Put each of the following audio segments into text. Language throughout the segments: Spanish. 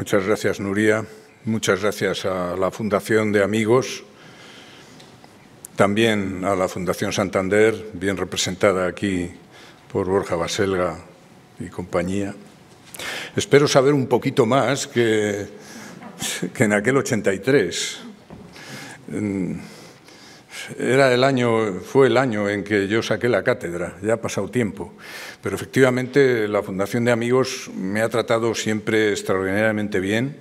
Muchas gracias, Nuria. Muchas gracias a la Fundación de Amigos, también a la Fundación Santander, bien representada aquí por Borja Baselga y compañía. Espero saber un poquito más que, que en aquel 83 era el año, fue el año en que yo saqué la cátedra, ya ha pasado tiempo, pero efectivamente la Fundación de Amigos me ha tratado siempre extraordinariamente bien.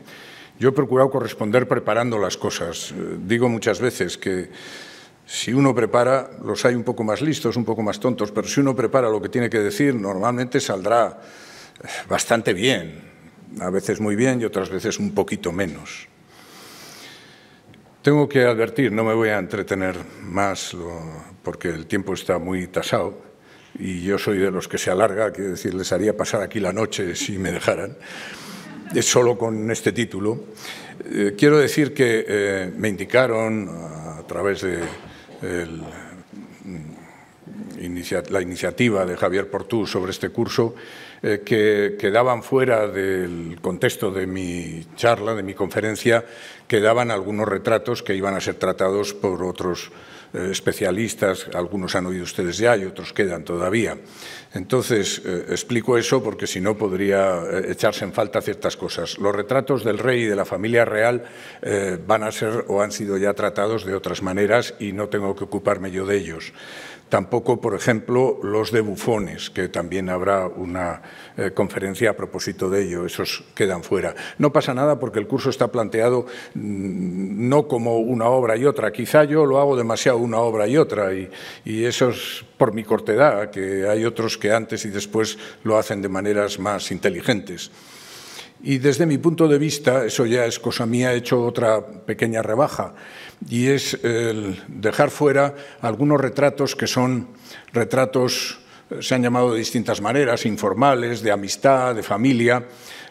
Yo he procurado corresponder preparando las cosas. Eh, digo muchas veces que si uno prepara, los hay un poco más listos, un poco más tontos, pero si uno prepara lo que tiene que decir, normalmente saldrá eh, bastante bien, a veces muy bien y otras veces un poquito menos. Tengo que advertir, no me voy a entretener más porque el tiempo está muy tasado y yo soy de los que se alarga, quiero decir, les haría pasar aquí la noche si me dejaran, solo con este título. Eh, quiero decir que eh, me indicaron a través de mm, la iniciativa de Javier Portú sobre este curso eh, que quedaban fuera del contexto de mi charla, de mi conferencia, quedaban algunos retratos que iban a ser tratados por otros eh, especialistas, algunos han oído ustedes ya y otros quedan todavía. Entonces, eh, explico eso porque si no podría echarse en falta ciertas cosas. Los retratos del rey y de la familia real van a ser o han sido ya tratados de otras maneras y no tengo que ocuparme yo de ellos tampoco, por ejemplo, los de bufones, que también habrá una eh, conferencia a propósito de ello, esos quedan fuera. No pasa nada porque el curso está planteado mm, no como una obra y otra, quizá yo lo hago demasiado una obra y otra, y, y eso es por mi cortedad, que hay otros que antes y después lo hacen de maneras más inteligentes. Y desde mi punto de vista, eso ya es cosa mía, he hecho otra pequeña rebaja y es el dejar fuera algunos retratos que son retratos, eh, se han llamado de distintas maneras, informales, de amistad, de familia,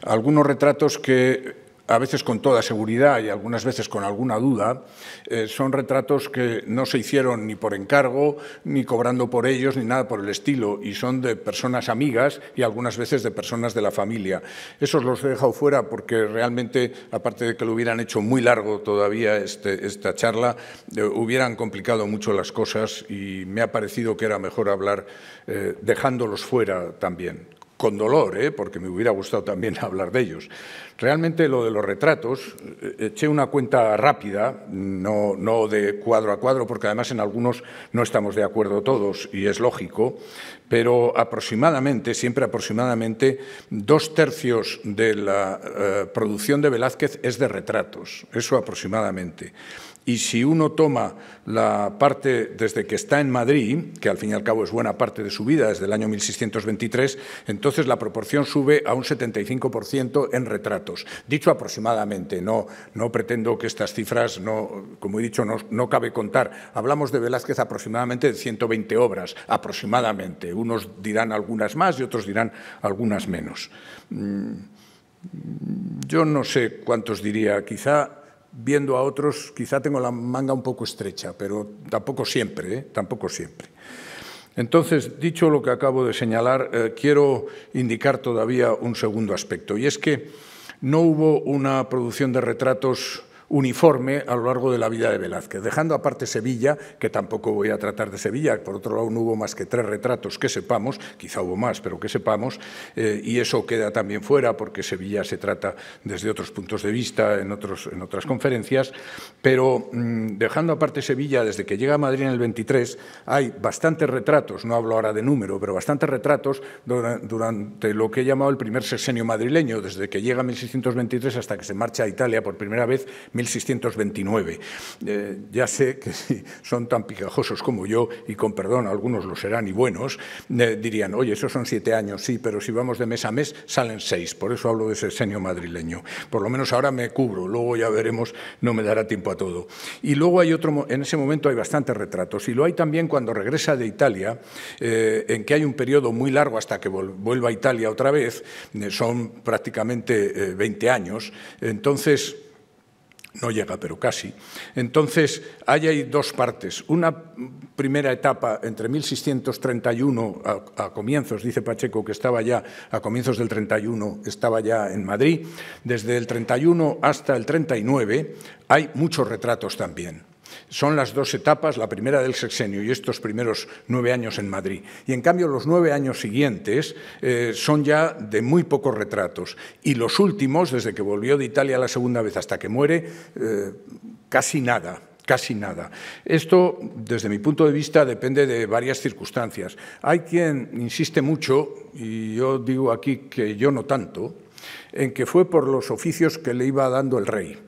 algunos retratos que a veces con toda seguridad y algunas veces con alguna duda, eh, son retratos que no se hicieron ni por encargo, ni cobrando por ellos, ni nada por el estilo, y son de personas amigas y algunas veces de personas de la familia. Esos los he dejado fuera porque realmente, aparte de que lo hubieran hecho muy largo todavía este, esta charla, eh, hubieran complicado mucho las cosas y me ha parecido que era mejor hablar eh, dejándolos fuera también con dolor, ¿eh? porque me hubiera gustado también hablar de ellos. Realmente lo de los retratos, eh, eché una cuenta rápida, no, de cuadro a cuadro, porque además en algunos no estamos de acuerdo todos y es lógico, pero aproximadamente, siempre aproximadamente, dos tercios de la eh, producción de Velázquez es de retratos, eso aproximadamente y si uno toma la parte desde que está en Madrid, que al fin y al cabo es buena parte de su vida, desde el año 1623, entonces la proporción sube a un 75% en retratos. Dicho aproximadamente, no, no pretendo que estas cifras, no, como he dicho, no, no cabe contar. Hablamos de Velázquez aproximadamente de 120 obras, aproximadamente. Unos dirán algunas más y otros dirán algunas menos. Mm, yo no sé cuántos diría, quizá viendo a otros, quizá tengo la manga un poco estrecha, pero tampoco siempre, ¿eh? tampoco siempre. Entonces, dicho lo que acabo de señalar, eh, quiero indicar todavía un segundo aspecto, y es que no hubo una producción de retratos uniforme a lo largo de la vida de Velázquez, dejando aparte Sevilla, que tampoco voy a tratar de Sevilla, por otro lado no hubo más que tres retratos que sepamos, quizá hubo más, pero que sepamos, eh, y eso queda también fuera porque Sevilla se trata desde otros puntos de vista en, otros, en otras conferencias, pero mm, dejando aparte Sevilla, desde que llega a Madrid en el 23 hay bastantes retratos, no hablo ahora de número, pero bastantes retratos durante, lo que he llamado el primer sexenio madrileño, desde que llega en 1623 hasta que se marcha a Italia por primera vez, 1629. Eh, ya sé que si son tan picajosos como yo, y con perdón, algunos lo serán y buenos, eh, dirían, oye, esos son siete años, sí, pero si vamos de mes a mes salen seis, por eso hablo de ese senio madrileño. Por lo menos ahora me cubro, luego ya veremos, no me dará tiempo a todo. Y luego hay otro, en ese momento hay bastantes retratos, y lo hay también cuando regresa de Italia, eh, en que hay un periodo muy largo hasta que vuelva a Italia otra vez, son prácticamente 20 años, entonces no llega, pero casi. Entonces, ahí hay dos partes. Una primera etapa entre 1631 a, a, comienzos, dice Pacheco, que estaba ya a comienzos del 31, estaba ya en Madrid. Desde el 31 hasta el 39 hay muchos retratos también. Son las dos etapas, la primera del sexenio y estos primeros nueve años en Madrid. Y en cambio los nueve años siguientes eh, son ya de muy pocos retratos. Y los últimos, desde que volvió de Italia la segunda vez hasta que muere, eh, casi nada casi nada. Esto, desde mi punto de vista, depende de varias circunstancias. Hay quien insiste mucho, y yo digo aquí que yo no tanto, en que fue por los oficios que le iba dando el rey.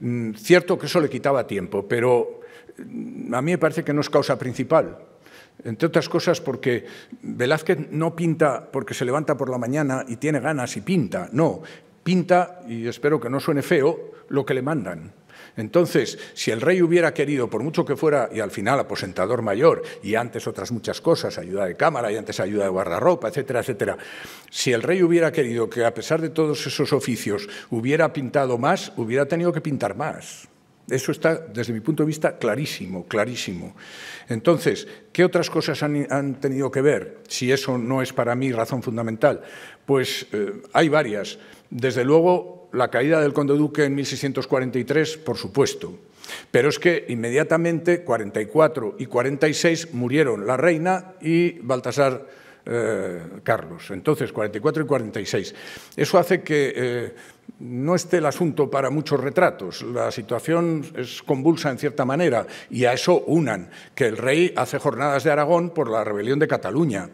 Mm, cierto que eso le quitaba tiempo, pero mm, a mí me parece que no es causa principal. Entre otras cosas porque Velázquez no pinta porque se levanta por la mañana y tiene ganas y pinta, no, pinta, y espero que no suene feo, lo que le mandan. Entonces, si el rey hubiera querido, por mucho que fuera, y al final aposentador mayor, y antes otras muchas cosas, ayuda de cámara, y antes ayuda de guardarropa, etcétera, etcétera, si el rey hubiera querido que a pesar de todos esos oficios hubiera pintado más, hubiera tenido que pintar más. Eso está, desde mi punto de vista, clarísimo, clarísimo. Entonces, ¿qué otras cosas han, tenido que ver? Si eso no es para mí razón fundamental. Pues eh, hay varias. Desde luego, la caída del conde duque en 1643, por supuesto, pero es que inmediatamente 44 y 46 murieron la reina y Baltasar eh, Carlos. Entonces, 44 y 46. Eso hace que eh, no esté el asunto para muchos retratos. La situación es convulsa en cierta manera y a eso unan que el rey hace jornadas de Aragón por la rebelión de Cataluña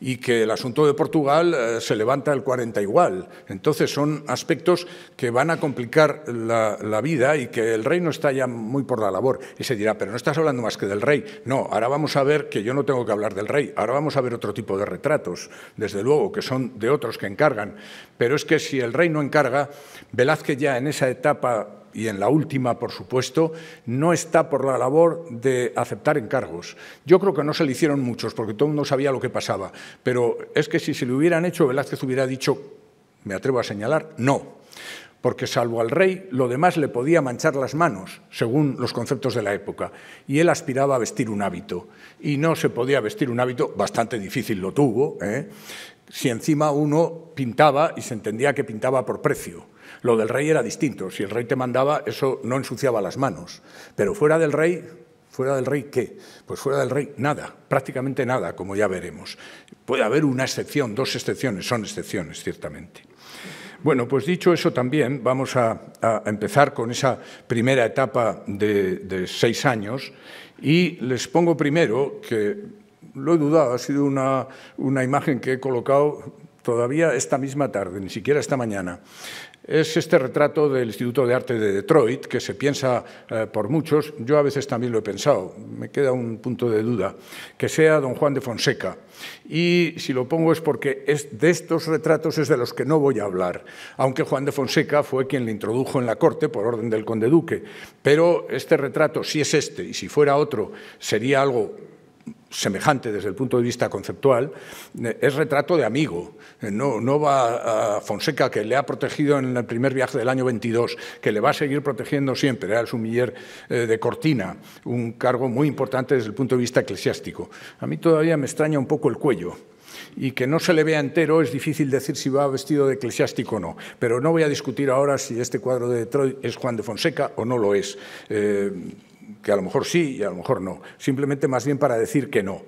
y que el asunto de Portugal eh, se levanta el 40 igual. Entonces son aspectos que van a complicar la, vida y que el rey no está ya muy por la labor. Y se dirá, pero no estás hablando más que del rey. No, ahora vamos a ver que yo no tengo que hablar del rey, ahora vamos a ver otro tipo de retratos, desde luego, que son de otros que encargan. Pero es que si el rey no encarga, Velázquez ya en esa etapa y en la última, por supuesto, no está por la labor de aceptar encargos. Yo creo que no se le hicieron muchos porque todo el mundo sabía lo que pasaba, pero es que si se le hubieran hecho, Velázquez hubiera dicho, me atrevo a señalar, no porque salvo al rey, lo demás le podía manchar las manos, según los conceptos de la época, y él aspiraba a vestir un hábito, y no se podía vestir un hábito, bastante difícil lo tuvo, ¿eh? si encima uno pintaba y se entendía que pintaba por precio. Lo del rey era distinto. Si el rey te mandaba, eso no ensuciaba las manos. Pero fuera del rey, ¿Fuera del rey qué? Pues fuera del rey nada, prácticamente nada, como ya veremos. Puede haber una excepción, dos excepciones, son excepciones, ciertamente. Bueno, pues dicho eso también, vamos a, empezar con esa primera etapa de, de, seis años y les pongo primero, que lo he dudado, ha sido una, una imagen que he colocado todavía esta misma tarde, ni siquiera esta mañana, es este retrato del Instituto de Arte de Detroit, que se piensa eh, por muchos, yo a veces también lo he pensado, me queda un punto de duda, que sea don Juan de Fonseca. Y si lo pongo es porque es de estos retratos es de los que no voy a hablar, aunque Juan de Fonseca fue quien le introdujo en la corte por orden del conde duque. Pero este retrato, si es este y si fuera otro, sería algo semejante desde el punto de vista conceptual, eh, es retrato de amigo. Eh, no, no va a Fonseca, que le ha protegido en el primer viaje del año 22, que le va a seguir protegiendo siempre. Era el sumiller eh, de Cortina, un cargo muy importante desde el punto de vista eclesiástico. A mí todavía me extraña un poco el cuello, y que no se le vea entero, es difícil decir si va vestido de eclesiástico o no. Pero no voy a discutir ahora si este cuadro de Detroit es Juan de Fonseca o no lo es que a lo mejor sí y a lo mejor no, simplemente más bien para decir que no.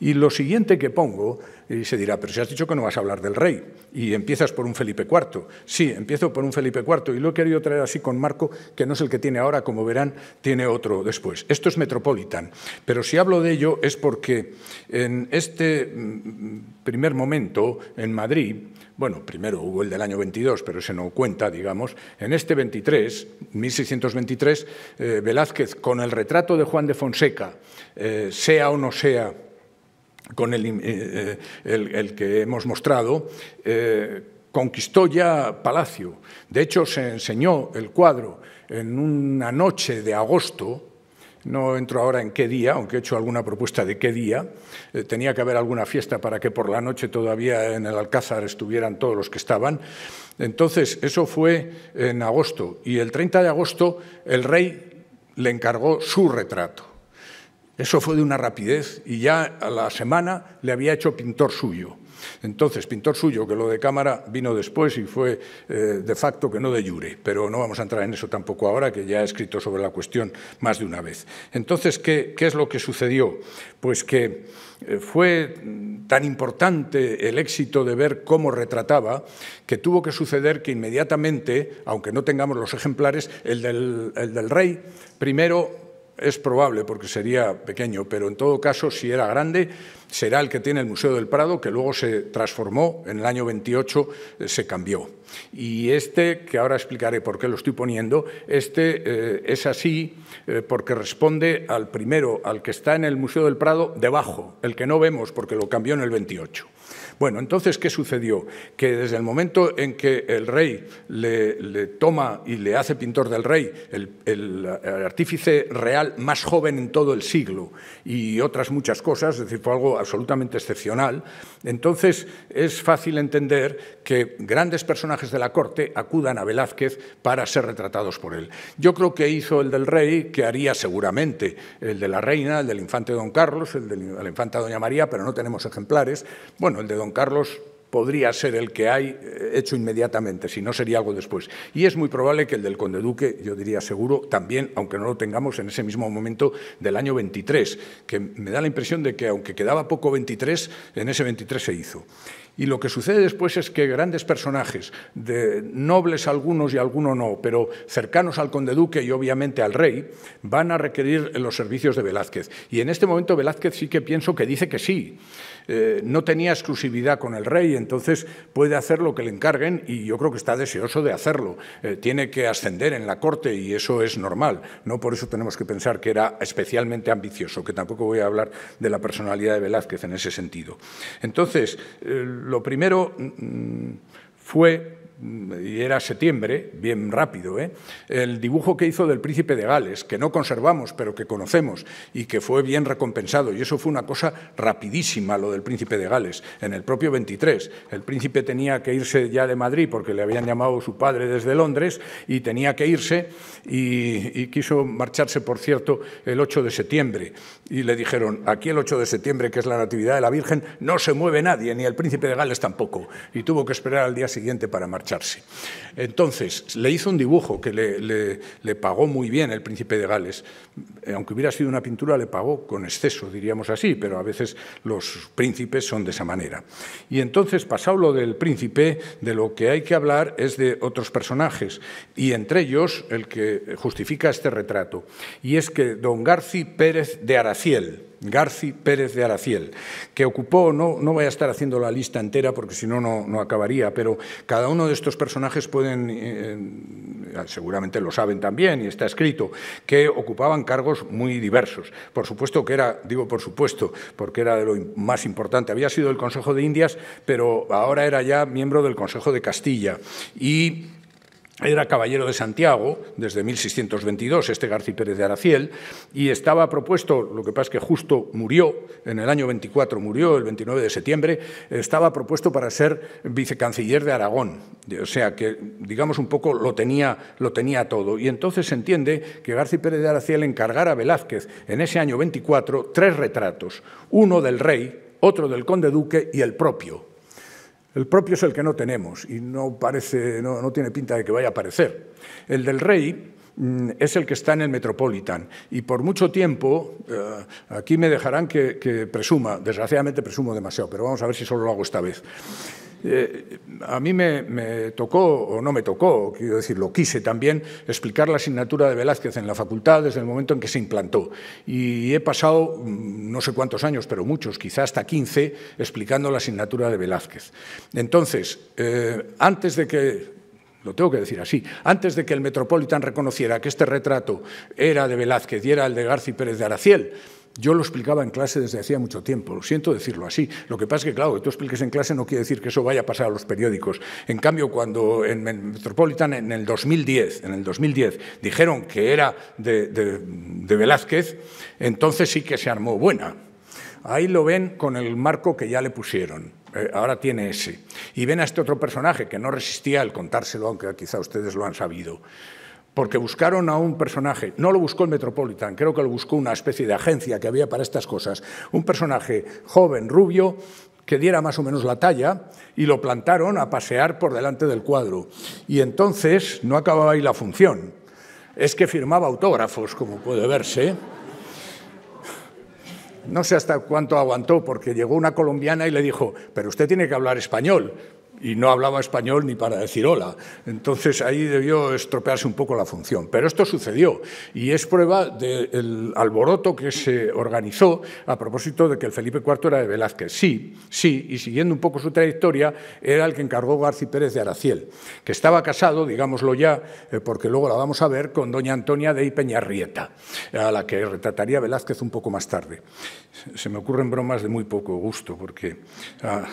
Y lo siguiente que pongo y se dirá, pero si has dicho que no vas a hablar del rey y empiezas por un Felipe IV. Sí, empiezo por un Felipe IV y lo he querido traer así con Marco, que no es el que tiene ahora, como verán, tiene otro después. Esto es Metropolitan, pero si hablo de ello es porque en este mm, primer momento en Madrid, bueno, primero hubo el del año 22, pero ese no cuenta, digamos, en este 23, 1623, eh, Velázquez, con el retrato de Juan de Fonseca, eh, sea o no sea con eh, eh, el, que hemos mostrado, eh, conquistó ya Palacio. De hecho, se enseñó el cuadro en una noche de agosto, no entro ahora en qué día, aunque he hecho alguna propuesta de qué día, tenía que haber alguna fiesta para que por la noche todavía en el Alcázar estuvieran todos los que estaban. Entonces, eso fue en agosto y el 30 de agosto el rey le encargó su retrato. Eso fue de una rapidez y ya a la semana le había hecho pintor suyo. Entonces, pintor suyo, que lo de cámara vino después y fue eh, de facto que no de jure, pero no vamos a entrar en eso tampoco ahora, que ya he escrito sobre la cuestión más de una vez. Entonces, ¿qué, es lo que sucedió? Pues que eh, fue tan importante el éxito de ver cómo retrataba que tuvo que suceder que inmediatamente, aunque no tengamos los ejemplares, el del, el del rey primero es probable porque sería pequeño, pero en todo caso, si era grande, será el que tiene el Museo del Prado, que luego se transformó, en el año 28 eh, se cambió. Y este, que ahora explicaré por qué lo estoy poniendo, este eh, es así eh, porque responde al primero, al que está en el Museo del Prado debajo, el que no vemos porque lo cambió en el 28. Bueno, entonces, ¿qué sucedió? Que desde el momento en que el rey le, toma y le hace pintor del rey, el, artífice real más joven en todo el siglo y otras muchas cosas, es decir, fue algo absolutamente excepcional, entonces es fácil entender que grandes personajes de la corte acudan a Velázquez para ser retratados por él. Yo creo que hizo el del rey, que haría seguramente el de la reina, el del infante don Carlos, el de la infanta doña María, pero no tenemos ejemplares. Bueno, el de don Carlos podría ser el que hay eh, hecho inmediatamente, si no sería algo después. Y es muy probable que el del conde duque, yo diría seguro, también, aunque no lo tengamos en ese mismo momento del año 23, que me da la impresión de que aunque quedaba poco 23, en ese 23 se hizo. Y lo que sucede después es que grandes personajes, de nobles algunos y algunos no, pero cercanos al conde duque y obviamente al rey, van a requerir los servicios de Velázquez. Y en este momento Velázquez sí que pienso que dice que sí. Eh, no tenía exclusividad con el rey, entonces puede hacer lo que le encarguen y yo creo que está deseoso de hacerlo. Eh, tiene que ascender en la corte y eso es normal. No por eso tenemos que pensar que era especialmente ambicioso, que tampoco voy a hablar de la personalidad de Velázquez en ese sentido. Entonces, eh, lo primero mm, mm, fue y era septiembre, bien rápido, ¿eh? el dibujo que hizo del príncipe de Gales, que no conservamos, pero que conocemos y que fue bien recompensado. Y eso fue una cosa rapidísima, lo del príncipe de Gales. En el propio 23, el príncipe tenía que irse ya de Madrid porque le habían llamado su padre desde Londres y tenía que irse y, y quiso marcharse, por cierto, el 8 de septiembre. Y le dijeron, aquí el 8 de septiembre, que es la Natividad de la Virgen, no se mueve nadie, ni el príncipe de Gales tampoco. Y tuvo que esperar al día siguiente para marchar. Entonces, le hizo un dibujo que le, pagó muy bien el príncipe de Gales. Eh, aunque hubiera sido una pintura, le pagó con exceso, diríamos así, pero a veces los príncipes son de esa manera. Y entonces, pasado lo del príncipe, de lo que hay que hablar es de otros personajes, y entre ellos el que justifica este retrato, y es que don Garci Pérez de Araciel, Garci Pérez de Araciel, que ocupó, no, no voy a estar haciendo la lista entera porque si no, no acabaría, pero cada uno de estos personajes pueden, eh, eh, seguramente lo saben también y está escrito, que ocupaban cargos muy diversos. Por supuesto que era, digo por supuesto, porque era de lo más importante, había sido el Consejo de Indias, pero ahora era ya miembro del Consejo de Castilla y era caballero de Santiago desde 1622, este García Pérez de Araciel, y estaba propuesto, lo que pasa es que justo murió, en el año 24 murió, el 29 de septiembre, estaba propuesto para ser vicecanciller de Aragón. O sea que, digamos, un poco lo tenía, lo tenía todo. Y entonces se entiende que García Pérez de Araciel encargara a Velázquez en ese año 24 tres retratos, uno del rey, otro del conde duque y el propio, el propio es el que no tenemos y no, parece, no, tiene pinta de que vaya a aparecer. El del rey mm, es el que está en el Metropolitan. Y por mucho tiempo, eh, aquí me dejarán que, que, presuma, desgraciadamente presumo demasiado, pero vamos a ver si solo lo hago esta vez. Eh, a mí me, tocó, o no me tocó, quiero decir, lo quise también, explicar la asignatura de Velázquez en la facultad desde el momento en que se implantó. Y he pasado mm, no sé cuántos años, pero muchos, quizás hasta 15, explicando la asignatura de Velázquez. Entonces, eh, antes de que lo tengo que decir así, antes de que el Metropolitan reconociera que este retrato era de Velázquez y era el de García Pérez de Araciel, yo lo explicaba en clase desde hacía mucho tiempo, lo siento decirlo así. Lo que pasa es que, claro, que tú expliques en clase no quiere decir que eso vaya a pasar a los periódicos. En cambio, cuando en Metropolitan, en el 2010, en el 2010 dijeron que era de Velázquez, entonces sí que se armó buena. Ahí lo ven con el marco que ya le pusieron eh, ahora tiene ese. Y ven a este otro personaje que no resistía al contárselo, aunque quizá ustedes lo han sabido porque buscaron a un personaje, no lo buscó el Metropolitan, creo que lo buscó una especie de agencia que había para estas cosas, un personaje joven, rubio, que diera más o menos la talla y lo plantaron a pasear por delante del cuadro. Y entonces no acababa ahí la función, es que firmaba autógrafos, como puede verse. No sé hasta cuánto aguantó, porque llegó una colombiana y le dijo, pero usted tiene que hablar español y no hablaba español ni para decir hola. Entonces ahí debió estropearse un poco la función. Pero esto sucedió y es prueba del alboroto que se organizó a propósito de que el Felipe IV era de Velázquez. Sí, sí, y siguiendo un poco su trayectoria, era el que encargó Garci Pérez de Araciel, que estaba casado, digámoslo ya, eh, porque luego la vamos a ver, con doña Antonia de Ipeñarrieta, a la que retrataría Velázquez un poco más tarde. Se me ocurren bromas de muy poco gusto, porque a,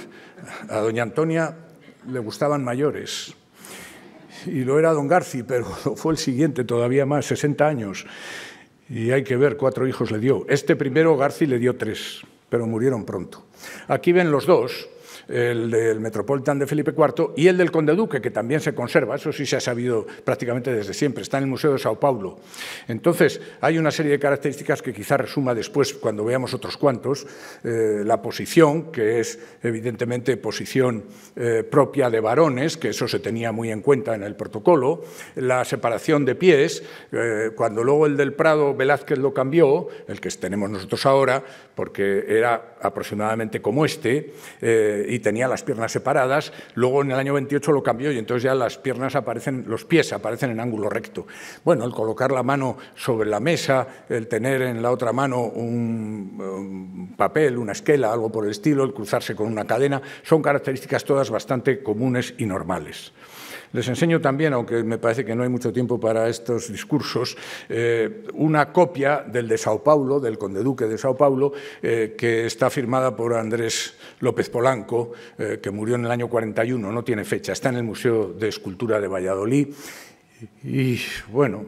a doña Antonia le gustaban mayores. Y lo era don Garci, pero fue el siguiente, todavía más, 60 años. Y hay que ver, cuatro hijos le dio. Este primero Garci le dio tres, pero murieron pronto. Aquí ven los dos, el del Metropolitan de Felipe IV y el del Conde Duque, que también se conserva, eso sí se ha sabido prácticamente desde siempre, está en el Museo de Sao Paulo. Entonces, hay una serie de características que quizá resuma después, cuando veamos otros cuantos, eh, la posición, que es evidentemente posición eh, propia de varones, que eso se tenía muy en cuenta en el protocolo, la separación de pies, eh, cuando luego el del Prado Velázquez lo cambió, el que tenemos nosotros ahora, porque era aproximadamente como este, y tenía las piernas separadas, luego en el año 28 lo cambió y entonces ya las piernas aparecen, los pies aparecen en ángulo recto. Bueno, el colocar la mano sobre la mesa, el tener en la otra mano un, papel, una esquela, algo por el estilo, el cruzarse con una cadena, son características todas bastante comunes y normales. Les enseño también, aunque me parece que no hay mucho tiempo para estos discursos, eh, una copia del de Sao Paulo, del conde duque de Sao Paulo, eh, que está firmada por Andrés López Polanco, eh, que murió en el año 41, no tiene fecha, está en el Museo de Escultura de Valladolid. Y bueno,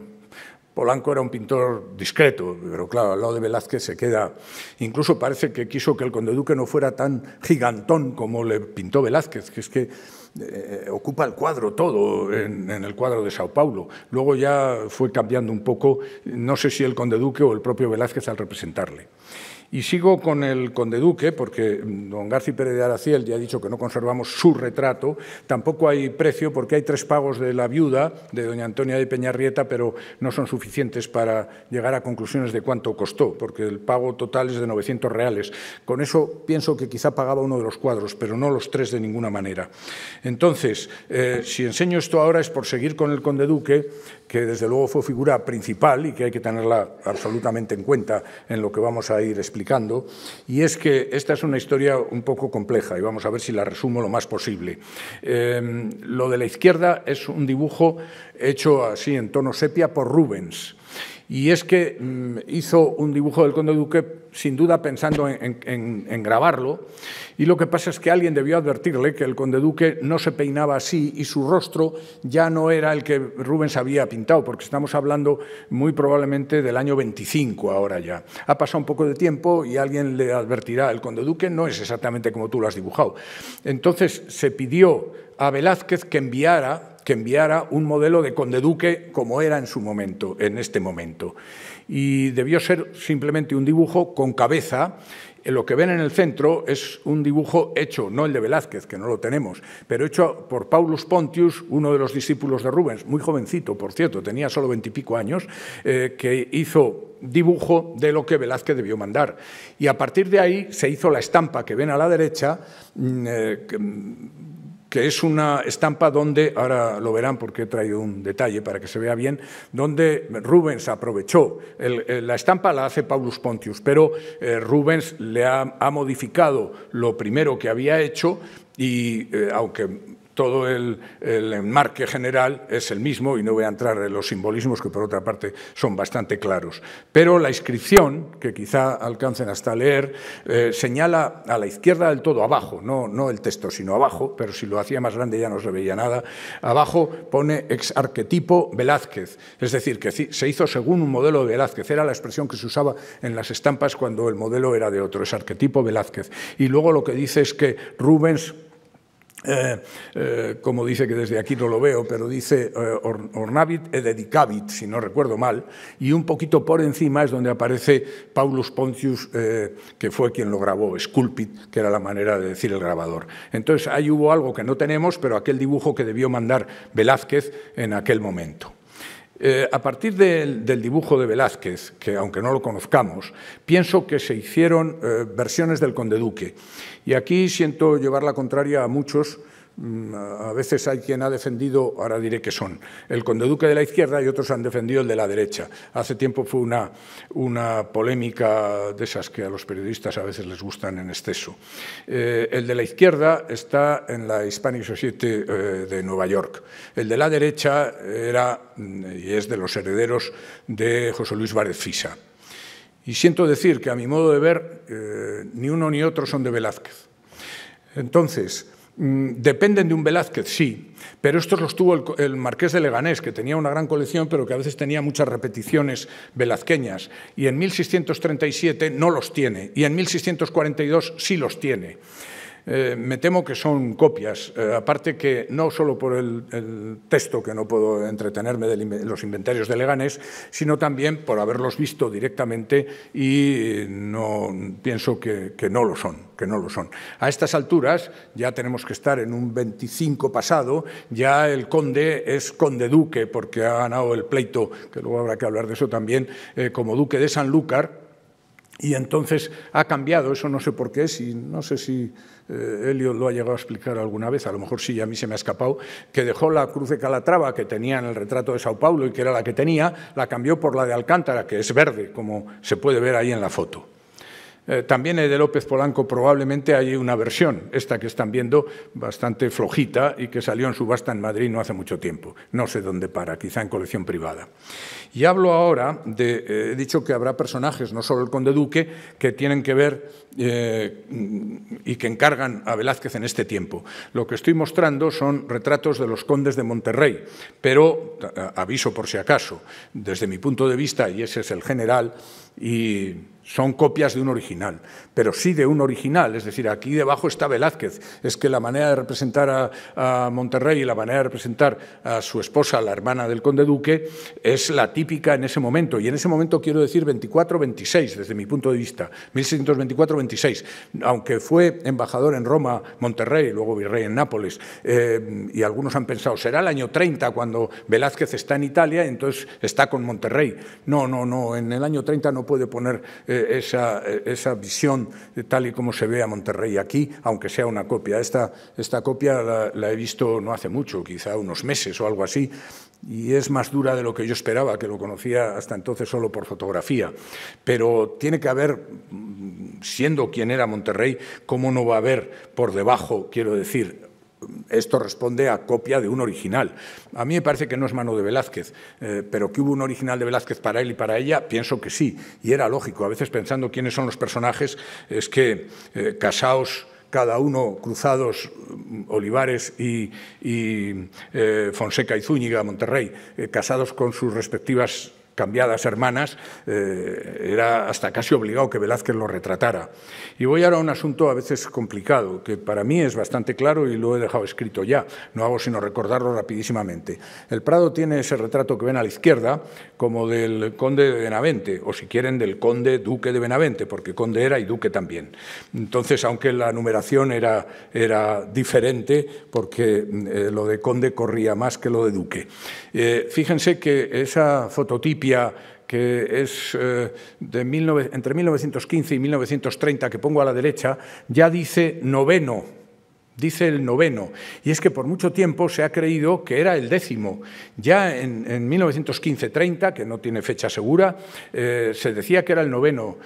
Polanco era un pintor discreto, pero claro, al lado de Velázquez se queda. Incluso parece que quiso que el Conde Duque no fuera tan gigantón como le pintó Velázquez, que es que eh, ocupa el cuadro todo en, en, el cuadro de Sao Paulo. Luego ya fue cambiando un poco, no sé si el Conde Duque o el propio Velázquez al representarle. Y sigo con el conde Duque, porque don García Pérez de Araciel ya ha dicho que no conservamos su retrato, tampoco hay precio porque hay tres pagos de la viuda de doña Antonia de Peñarrieta, pero no son suficientes para llegar a conclusiones de cuánto costó, porque el pago total es de 900 reales. Con eso pienso que quizá pagaba uno de los cuadros, pero no los tres de ninguna manera. Entonces, eh, si enseño esto ahora es por seguir con el conde Duque, que desde luego fue figura principal y que hay que tenerla absolutamente en cuenta en lo que vamos a ir explicando, y es que esta es una historia un poco compleja y vamos a ver si la resumo lo más posible. Em, lo de la izquierda es un dibujo hecho así en tono sepia por Rubens y es que mm, hizo un dibujo del conde Duque sin duda pensando en, en, grabarlo, y lo que pasa es que alguien debió advertirle que el conde duque no se peinaba así y su rostro ya no era el que Rubens había pintado, porque estamos hablando muy probablemente del año 25 ahora ya. Ha pasado un poco de tiempo y alguien le advertirá, el conde duque no es exactamente como tú lo has dibujado. Entonces se pidió a Velázquez que enviara que enviara un modelo de conde duque como era en su momento, en este momento. Y debió ser simplemente un dibujo con cabeza. Eh, lo que ven en el centro es un dibujo hecho, no el de Velázquez, que no lo tenemos, pero hecho por Paulus Pontius, uno de los discípulos de Rubens, muy jovencito, por cierto, tenía solo veintipico años, eh, que hizo dibujo de lo que Velázquez debió mandar. Y a partir de ahí se hizo la estampa que ven a la derecha, mm, eh, mm, que es una estampa donde, ahora lo verán porque he traído un detalle para que se vea bien, donde Rubens aprovechó, la estampa la hace Paulus Pontius, pero eh, Rubens le ha, modificado lo primero que había hecho y eh, aunque todo el, enmarque general es el mismo y no voy a entrar en los simbolismos que por otra parte son bastante claros. Pero la inscripción, que quizá alcancen hasta leer, eh, señala a la izquierda del todo abajo, no, no el texto sino abajo, pero si lo hacía más grande ya no se veía nada, abajo pone ex arquetipo Velázquez, es decir, que se hizo según un modelo de Velázquez, era la expresión que se usaba en las estampas cuando el modelo era de otro, es arquetipo Velázquez. Y luego lo que dice es que Rubens eh, eh, como dice que desde aquí no lo veo, pero dice eh, ornavit e si no recuerdo mal, y un poquito por encima es donde aparece Paulus Pontius, que fue quien lo grabó, sculpit, que era la manera de decir el grabador. Entonces ahí hubo algo que no tenemos, pero aquel dibujo que debió mandar Velázquez en aquel momento. Eh, a partir del, dibujo de Velázquez, que aunque no lo conozcamos, pienso que se hicieron eh, versiones del Conde Duque. Y aquí siento llevar la contraria a muchos Mm, a veces hay quien ha defendido, ahora diré que son, el conde duque de la izquierda y otros han defendido el de la derecha. Hace tiempo fue una, polémica de esas que a los periodistas a veces les gustan en exceso. Eh, el de la izquierda está en la Hispanic Society eh, de Nueva York. El de la derecha era mm, y es de los herederos de José Luis Várez Fisa. Y siento decir que a mi modo de ver, eh, ni uno ni otro son de Velázquez. Entonces, Mm, dependen de un Velázquez, sí, pero estos los tuvo el, marqués de Leganés, que tenía una gran colección, pero que a veces tenía muchas repeticiones velazqueñas. Y en 1637 no los tiene, y en 1642 sí los tiene. Eh, me temo que son copias, eh, aparte que no solo por el, texto que no puedo entretenerme de los inventarios de Leganés, sino también por haberlos visto directamente y no pienso que, no lo son, que no lo son. A estas alturas ya tenemos que estar en un 25 pasado, ya el conde es conde duque porque ha ganado el pleito, que luego habrá que hablar de eso también, eh, como duque de Sanlúcar, y entonces ha cambiado, eso no sé por qué, si, no sé si eh, lo ha llegado a explicar alguna vez, a lo mejor sí, a mí se me ha escapado, que dejó la cruz de Calatrava que tenía en el retrato de Sao Paulo y que era la que tenía, la cambió por la de Alcántara, que es verde, como se puede ver ahí en la foto. Eh, también de López Polanco probablemente hay una versión, esta que están viendo, bastante flojita y que salió en subasta en Madrid no hace mucho tiempo. No sé dónde para, quizá en colección privada. Y hablo ahora de, eh, he dicho que habrá personajes, no solo el conde duque, que tienen que ver eh, y que encargan a Velázquez en este tiempo. Lo que estoy mostrando son retratos de los condes de Monterrey, pero aviso por si acaso, desde mi punto de vista, y ese es el general, y son copias de un original, pero sí de un original, es decir, aquí debajo está Velázquez, es que la manera de representar a, Monterrey y la manera de representar a su esposa, la hermana del conde duque, es la típica en ese momento, y en ese momento quiero decir 24-26, desde mi punto de vista, 1624-26, aunque fue embajador en Roma, Monterrey, luego virrey en Nápoles, eh, y algunos han pensado, será el año 30 cuando Velázquez está en Italia, entonces está con Monterrey. No, no, no, en el año 30 no puede poner... Eh, esa, esa, visión tal y como se ve a Monterrey aquí, aunque sea una copia. Esta, esta copia la, la he visto no hace mucho, quizá unos meses o algo así, y es más dura de lo que yo esperaba, que lo conocía hasta entonces solo por fotografía. Pero tiene que haber, siendo quien era Monterrey, ¿cómo no va a haber por debajo, quiero decir, esto responde a copia de un original. A mí me parece que no es mano de Velázquez, eh, pero que hubo un original de Velázquez para él y para ella, pienso que sí. Y era lógico. A veces pensando quiénes son los personajes, es que eh, Casados cada uno cruzados mm, Olivares y, eh, Fonseca y Zúñiga, Monterrey, casados con sus respectivas cambiadas hermanas, eh, era hasta casi obligado que Velázquez lo retratara. Y voy ahora a un asunto a veces complicado, que para mí es bastante claro y lo he dejado escrito ya, no hago sino recordarlo rapidísimamente. El Prado tiene ese retrato que ven a la izquierda como del conde de Benavente, o si quieren del conde duque de Benavente, porque conde era y duque también. Entonces, aunque la numeración era, era diferente, porque eh, lo de conde corría más que lo de duque. Eh, fíjense que esa fototipia que es eh, entre 1915 y 1930, que pongo a la derecha, ya dice noveno, dice el noveno. Y es que por mucho tiempo se ha creído que era el décimo. Ya en, 1915-30, que no tiene fecha segura, eh, se decía que era el noveno.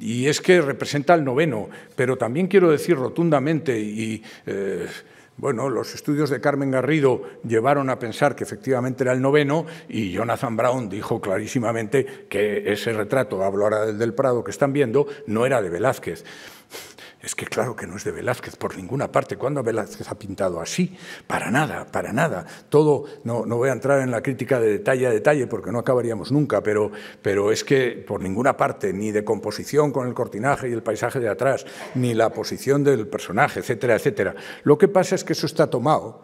Y es que representa el noveno, pero también quiero decir rotundamente y... Eh, bueno, los estudios de Carmen Garrido llevaron a pensar que efectivamente era el noveno y Jonathan Brown dijo clarísimamente que ese retrato, hablo ahora del del Prado que están viendo, no era de Velázquez. Es que claro que no es de Velázquez, por ninguna parte. ¿Cuándo Velázquez ha pintado así? Para nada, para nada. Todo, no, voy a entrar en la crítica de detalle a detalle porque no acabaríamos nunca, pero, pero es que por ninguna parte, ni de composición con el cortinaje y el paisaje de atrás, ni la posición del personaje, etcétera, etcétera. Lo que pasa es que eso está tomado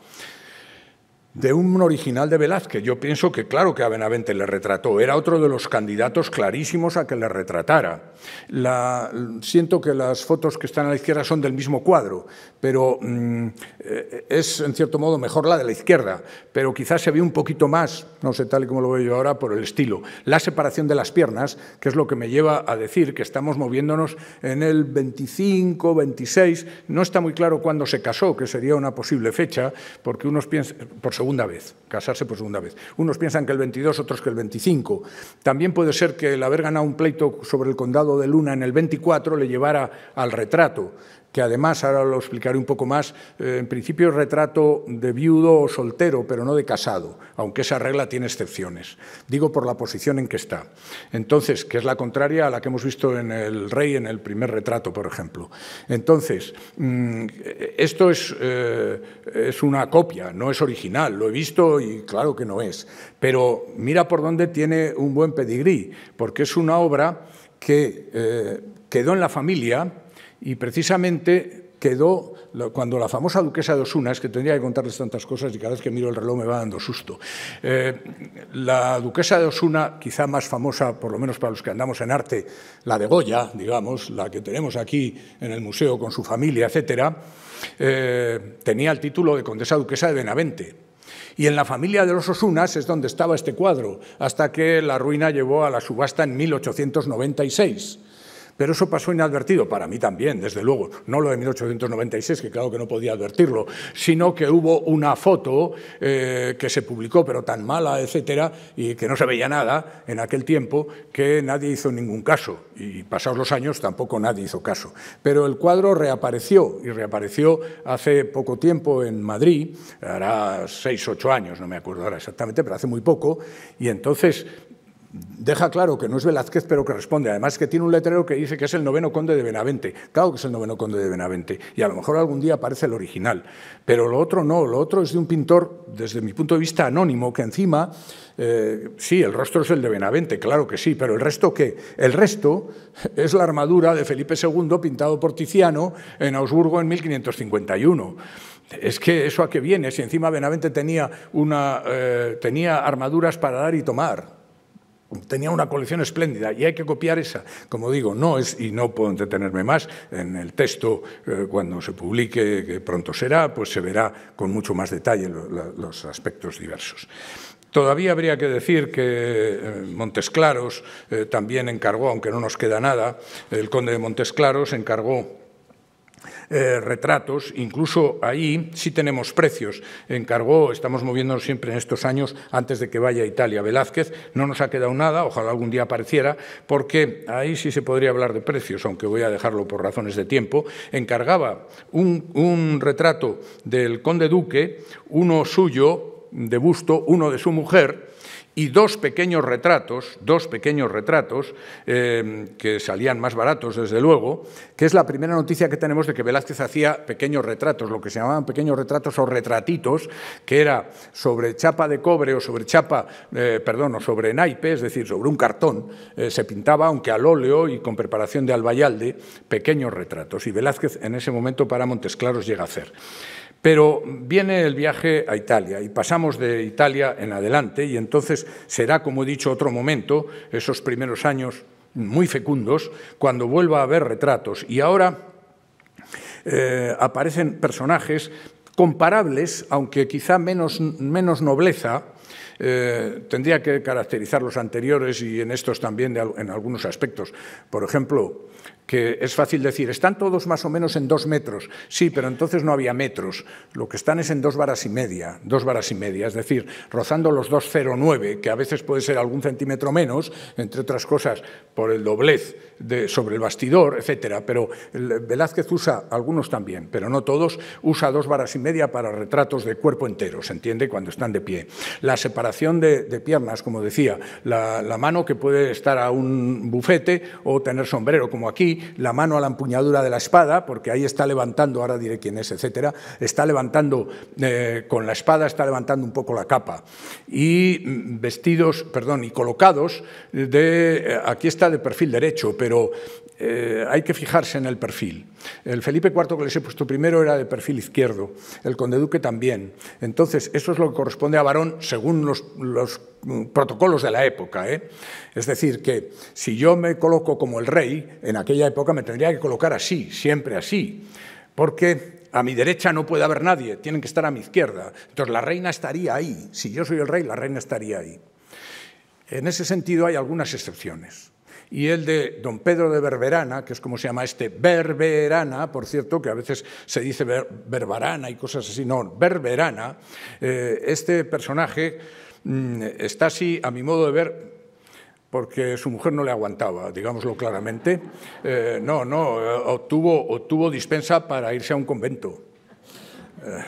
de un original de Velázquez. Yo pienso que claro que a le retrató, era otro de los candidatos clarísimos a que le retratara. siento que las fotos que están a la izquierda son del mismo cuadro, pero mm, es en cierto modo mejor la de la izquierda, pero quizás se ve un poquito más, no sé tal y como lo veo yo ahora, por el estilo. La separación de las piernas, que es lo que me lleva a decir que estamos moviéndonos en el 25, 26, no está muy claro cuándo se casó, que sería una posible fecha, porque unos piensan, por segunda vez, casarse por segunda vez. Unos piensan que el 22, otros que el 25. También puede ser que el haber ganado un pleito sobre el condado de Luna en el 24 le llevara al retrato que además, ahora lo explicaré un poco más, eh, en principio es retrato de viudo o soltero, pero no de casado, aunque esa regla tiene excepciones. Digo por la posición en que está. Entonces, que es la contraria a la que hemos visto en el rey en el primer retrato, por ejemplo. Entonces, mm, esto es, eh, es una copia, no es original, lo he visto y claro que no es, pero mira por dónde tiene un buen pedigrí, porque es una obra que eh, quedó en la familia, y precisamente quedó cuando la famosa duquesa de Osuna, es que tendría que contarles tantas cosas y cada vez que miro el reloj me va dando susto, eh, la duquesa de Osuna, quizá más famosa, por lo menos para los que andamos en arte, la de Goya, digamos, la que tenemos aquí en el museo con su familia, etcétera, eh, tenía el título de condesa duquesa de Benavente. Y en la familia de los Osunas es donde estaba este cuadro, hasta que la ruina llevó a la subasta en 1896. Pero eso pasó inadvertido, para mí también, desde luego. No lo de 1896, que claro que no podía advertirlo, sino que hubo una foto eh, que se publicó, pero tan mala, etcétera, y que no se veía nada en aquel tiempo, que nadie hizo ningún caso. Y pasados los años tampoco nadie hizo caso. Pero el cuadro reapareció, y reapareció hace poco tiempo en Madrid, hará seis, ocho años, no me acuerdo exactamente, pero hace muy poco, y entonces deja claro que no es Velázquez, pero que responde. Además que tiene un letrero que dice que es el noveno conde de Benavente. Claro que es el noveno conde de Benavente. Y a lo mejor algún día aparece el original. Pero lo otro no. Lo otro es de un pintor, desde mi punto de vista, anónimo, que encima, eh, sí, el rostro es el de Benavente, claro que sí. Pero el resto, ¿qué? El resto es la armadura de Felipe II pintado por Tiziano en Augsburgo en 1551. Es que eso a qué viene, si encima Benavente tenía, una, eh, tenía armaduras para dar y tomar tenía una colección espléndida y hay que copiar esa. Como digo, no es, y no puedo entretenerme más, en el texto eh, cuando se publique, que pronto será, pues se verá con mucho más detalle los aspectos diversos. Todavía habría que decir que eh, Montesclaros eh, también encargó, aunque no nos queda nada, el conde de Montesclaros encargó eh, retratos, incluso ahí sí tenemos precios. Encargó, estamos moviéndonos siempre en estos años antes de que vaya a Italia. Velázquez no nos ha quedado nada, ojalá algún día apareciera, porque ahí sí se podría hablar de precios, aunque voy a dejarlo por razones de tiempo. Encargaba un retrato del conde duque, uno suyo de busto, uno de su mujer, y dos pequeños retratos, dos pequeños retratos, eh, que salían más baratos, desde luego, que es la primera noticia que tenemos de que Velázquez hacía pequeños retratos, lo que se llamaban pequeños retratos o retratitos, que era sobre chapa de cobre o sobre chapa, eh, perdón, sobre naipe, es decir, sobre un cartón, eh, se pintaba, aunque al óleo y con preparación de albayalde, pequeños retratos. Y Velázquez en ese momento para Montesclaros llega a hacer. Pero viene el viaje a Italia y pasamos de Italia en adelante y entonces será, como he dicho, otro momento, esos primeros años muy fecundos, cuando vuelva a haber retratos. Y ahora eh, aparecen personajes comparables, aunque quizá menos, menos nobleza, eh, tendría que caracterizar los anteriores y en estos también en algunos aspectos. Por ejemplo, que es fácil decir, están todos más o menos en dos metros. Sí, pero entonces no había metros. Lo que están es en dos varas y media, dos varas y media, es decir, rozando los 2,09, que a veces puede ser algún centímetro menos, entre otras cosas por el doblez sobre el bastidor, etcétera. Pero Velázquez usa, algunos también, pero no todos, usa dos varas y media para retratos de cuerpo entero, se entiende, cuando están de pie. La separación de, piernas, como decía, la mano que puede estar a un bufete o tener sombrero, como aquí, la mano a la empuñadura de la espada, porque ahí está levantando, ahora diré quién es, etcétera, está levantando eh, con la espada, está levantando un poco la capa. Y mm, vestidos, perdón, y colocados de, eh, aquí está de perfil derecho, pero eh, hay que fijarse en el perfil. El Felipe IV que les he puesto primero era de perfil izquierdo, el conde duque también. Entonces, eso es lo que corresponde a varón según los, mm, protocolos de la época. Es decir, que si yo me coloco como el rey en aquella época me tendría que colocar así, siempre así, porque a mi derecha no puede haber nadie, tienen que estar a mi izquierda. Entonces la reina estaría ahí, si yo soy el rey, la reina estaría ahí. En ese sentido hay algunas excepciones. Y el de don Pedro de Berberana, que es como se llama este, Berberana, por cierto, que a veces se dice Berbarana y cosas así, no, Berberana, eh, este personaje mm, está así, a mi modo de ver, porque su mujer no le aguantaba, digámoslo claramente. Eh, no, no, eh, obtuvo, obtuvo dispensa para irse a un convento. Eh,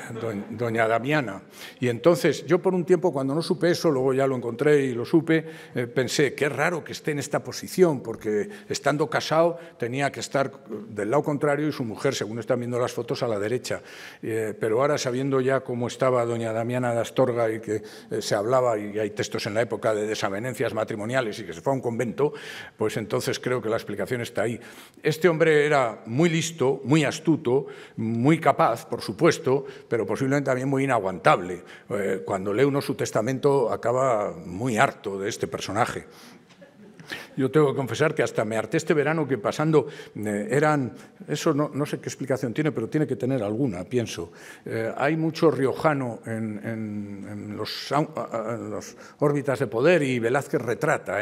doña Damiana. Y entonces yo por un tiempo cuando no supe eso, luego ya lo encontré y lo supe, eh, pensé que es raro que esté en esta posición, porque estando casado tenía que estar eh, del lado contrario y su mujer, según están viendo las fotos, a la derecha. pero ahora sabiendo ya cómo estaba doña Damiana de Astorga y que se hablaba, y hay textos en la época de desavenencias matrimoniales y que se fue a un convento, pues entonces creo que la explicación está ahí. Este hombre era muy listo, muy astuto, muy capaz, por supuesto, pero posiblemente también muy inaguantable. Eh, cuando lee uno su testamento acaba muy harto de este personaje. Yo tengo que confesar que hasta me harté este verano que pasando eh, eran, eso no, sé qué explicación tiene, pero tiene que tener alguna, pienso. Eh, hay mucho riojano en, las órbitas de poder y Velázquez retrata.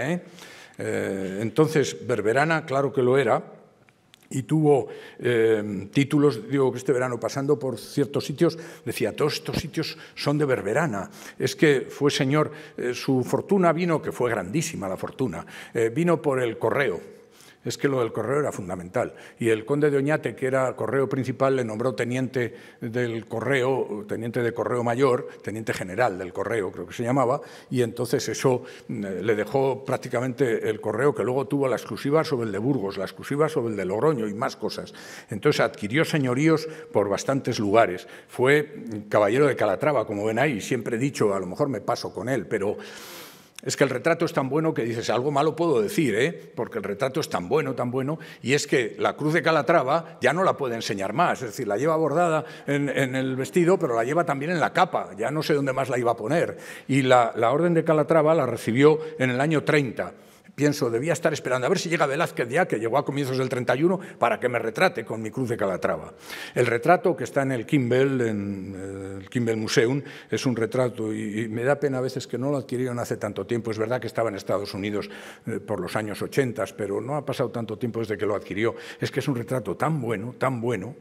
entonces, Berberana, claro que lo era, y tuvo eh, títulos, digo que este verano pasando por ciertos sitios, decía, todos estos sitios son de Berberana. Es que fue señor, eh, su fortuna vino, que fue grandísima la fortuna, eh, vino por el correo es que lo del correo era fundamental. Y el conde de Oñate, que era correo principal, le nombró teniente del correo, teniente de correo mayor, teniente general del correo, creo que se llamaba, y entonces eso mm, eh, le dejó prácticamente el correo, que luego tuvo la exclusiva sobre el de Burgos, la exclusiva sobre el de Logroño y más cosas. Entonces adquirió señoríos por bastantes lugares. Fue mm, caballero de Calatrava, como ven ahí, siempre he dicho, a lo mejor me paso con él, pero es que el retrato es tan bueno que dices, algo malo puedo decir, ¿eh? porque el retrato es tan bueno, tan bueno, y es que la cruz de Calatrava ya no la puede enseñar más, es decir, la lleva bordada en, el vestido, pero la lleva también en la capa, ya no sé dónde más la iba a poner. Y la, la Orden de Calatrava la recibió en el año 30 pienso, debía estar esperando a ver si llega Velázquez ya, que llegó a comienzos del 31, para que me retrate con mi cruz de Calatrava. El retrato que está en el Kimbell, en eh, el Kimbell Museum, es un retrato y, me da pena a veces que no lo adquirieron hace tanto tiempo. Es verdad que estaba en Estados Unidos eh, por los años 80, pero no ha pasado tanto tiempo desde que lo adquirió. Es que es un retrato tan bueno, tan bueno,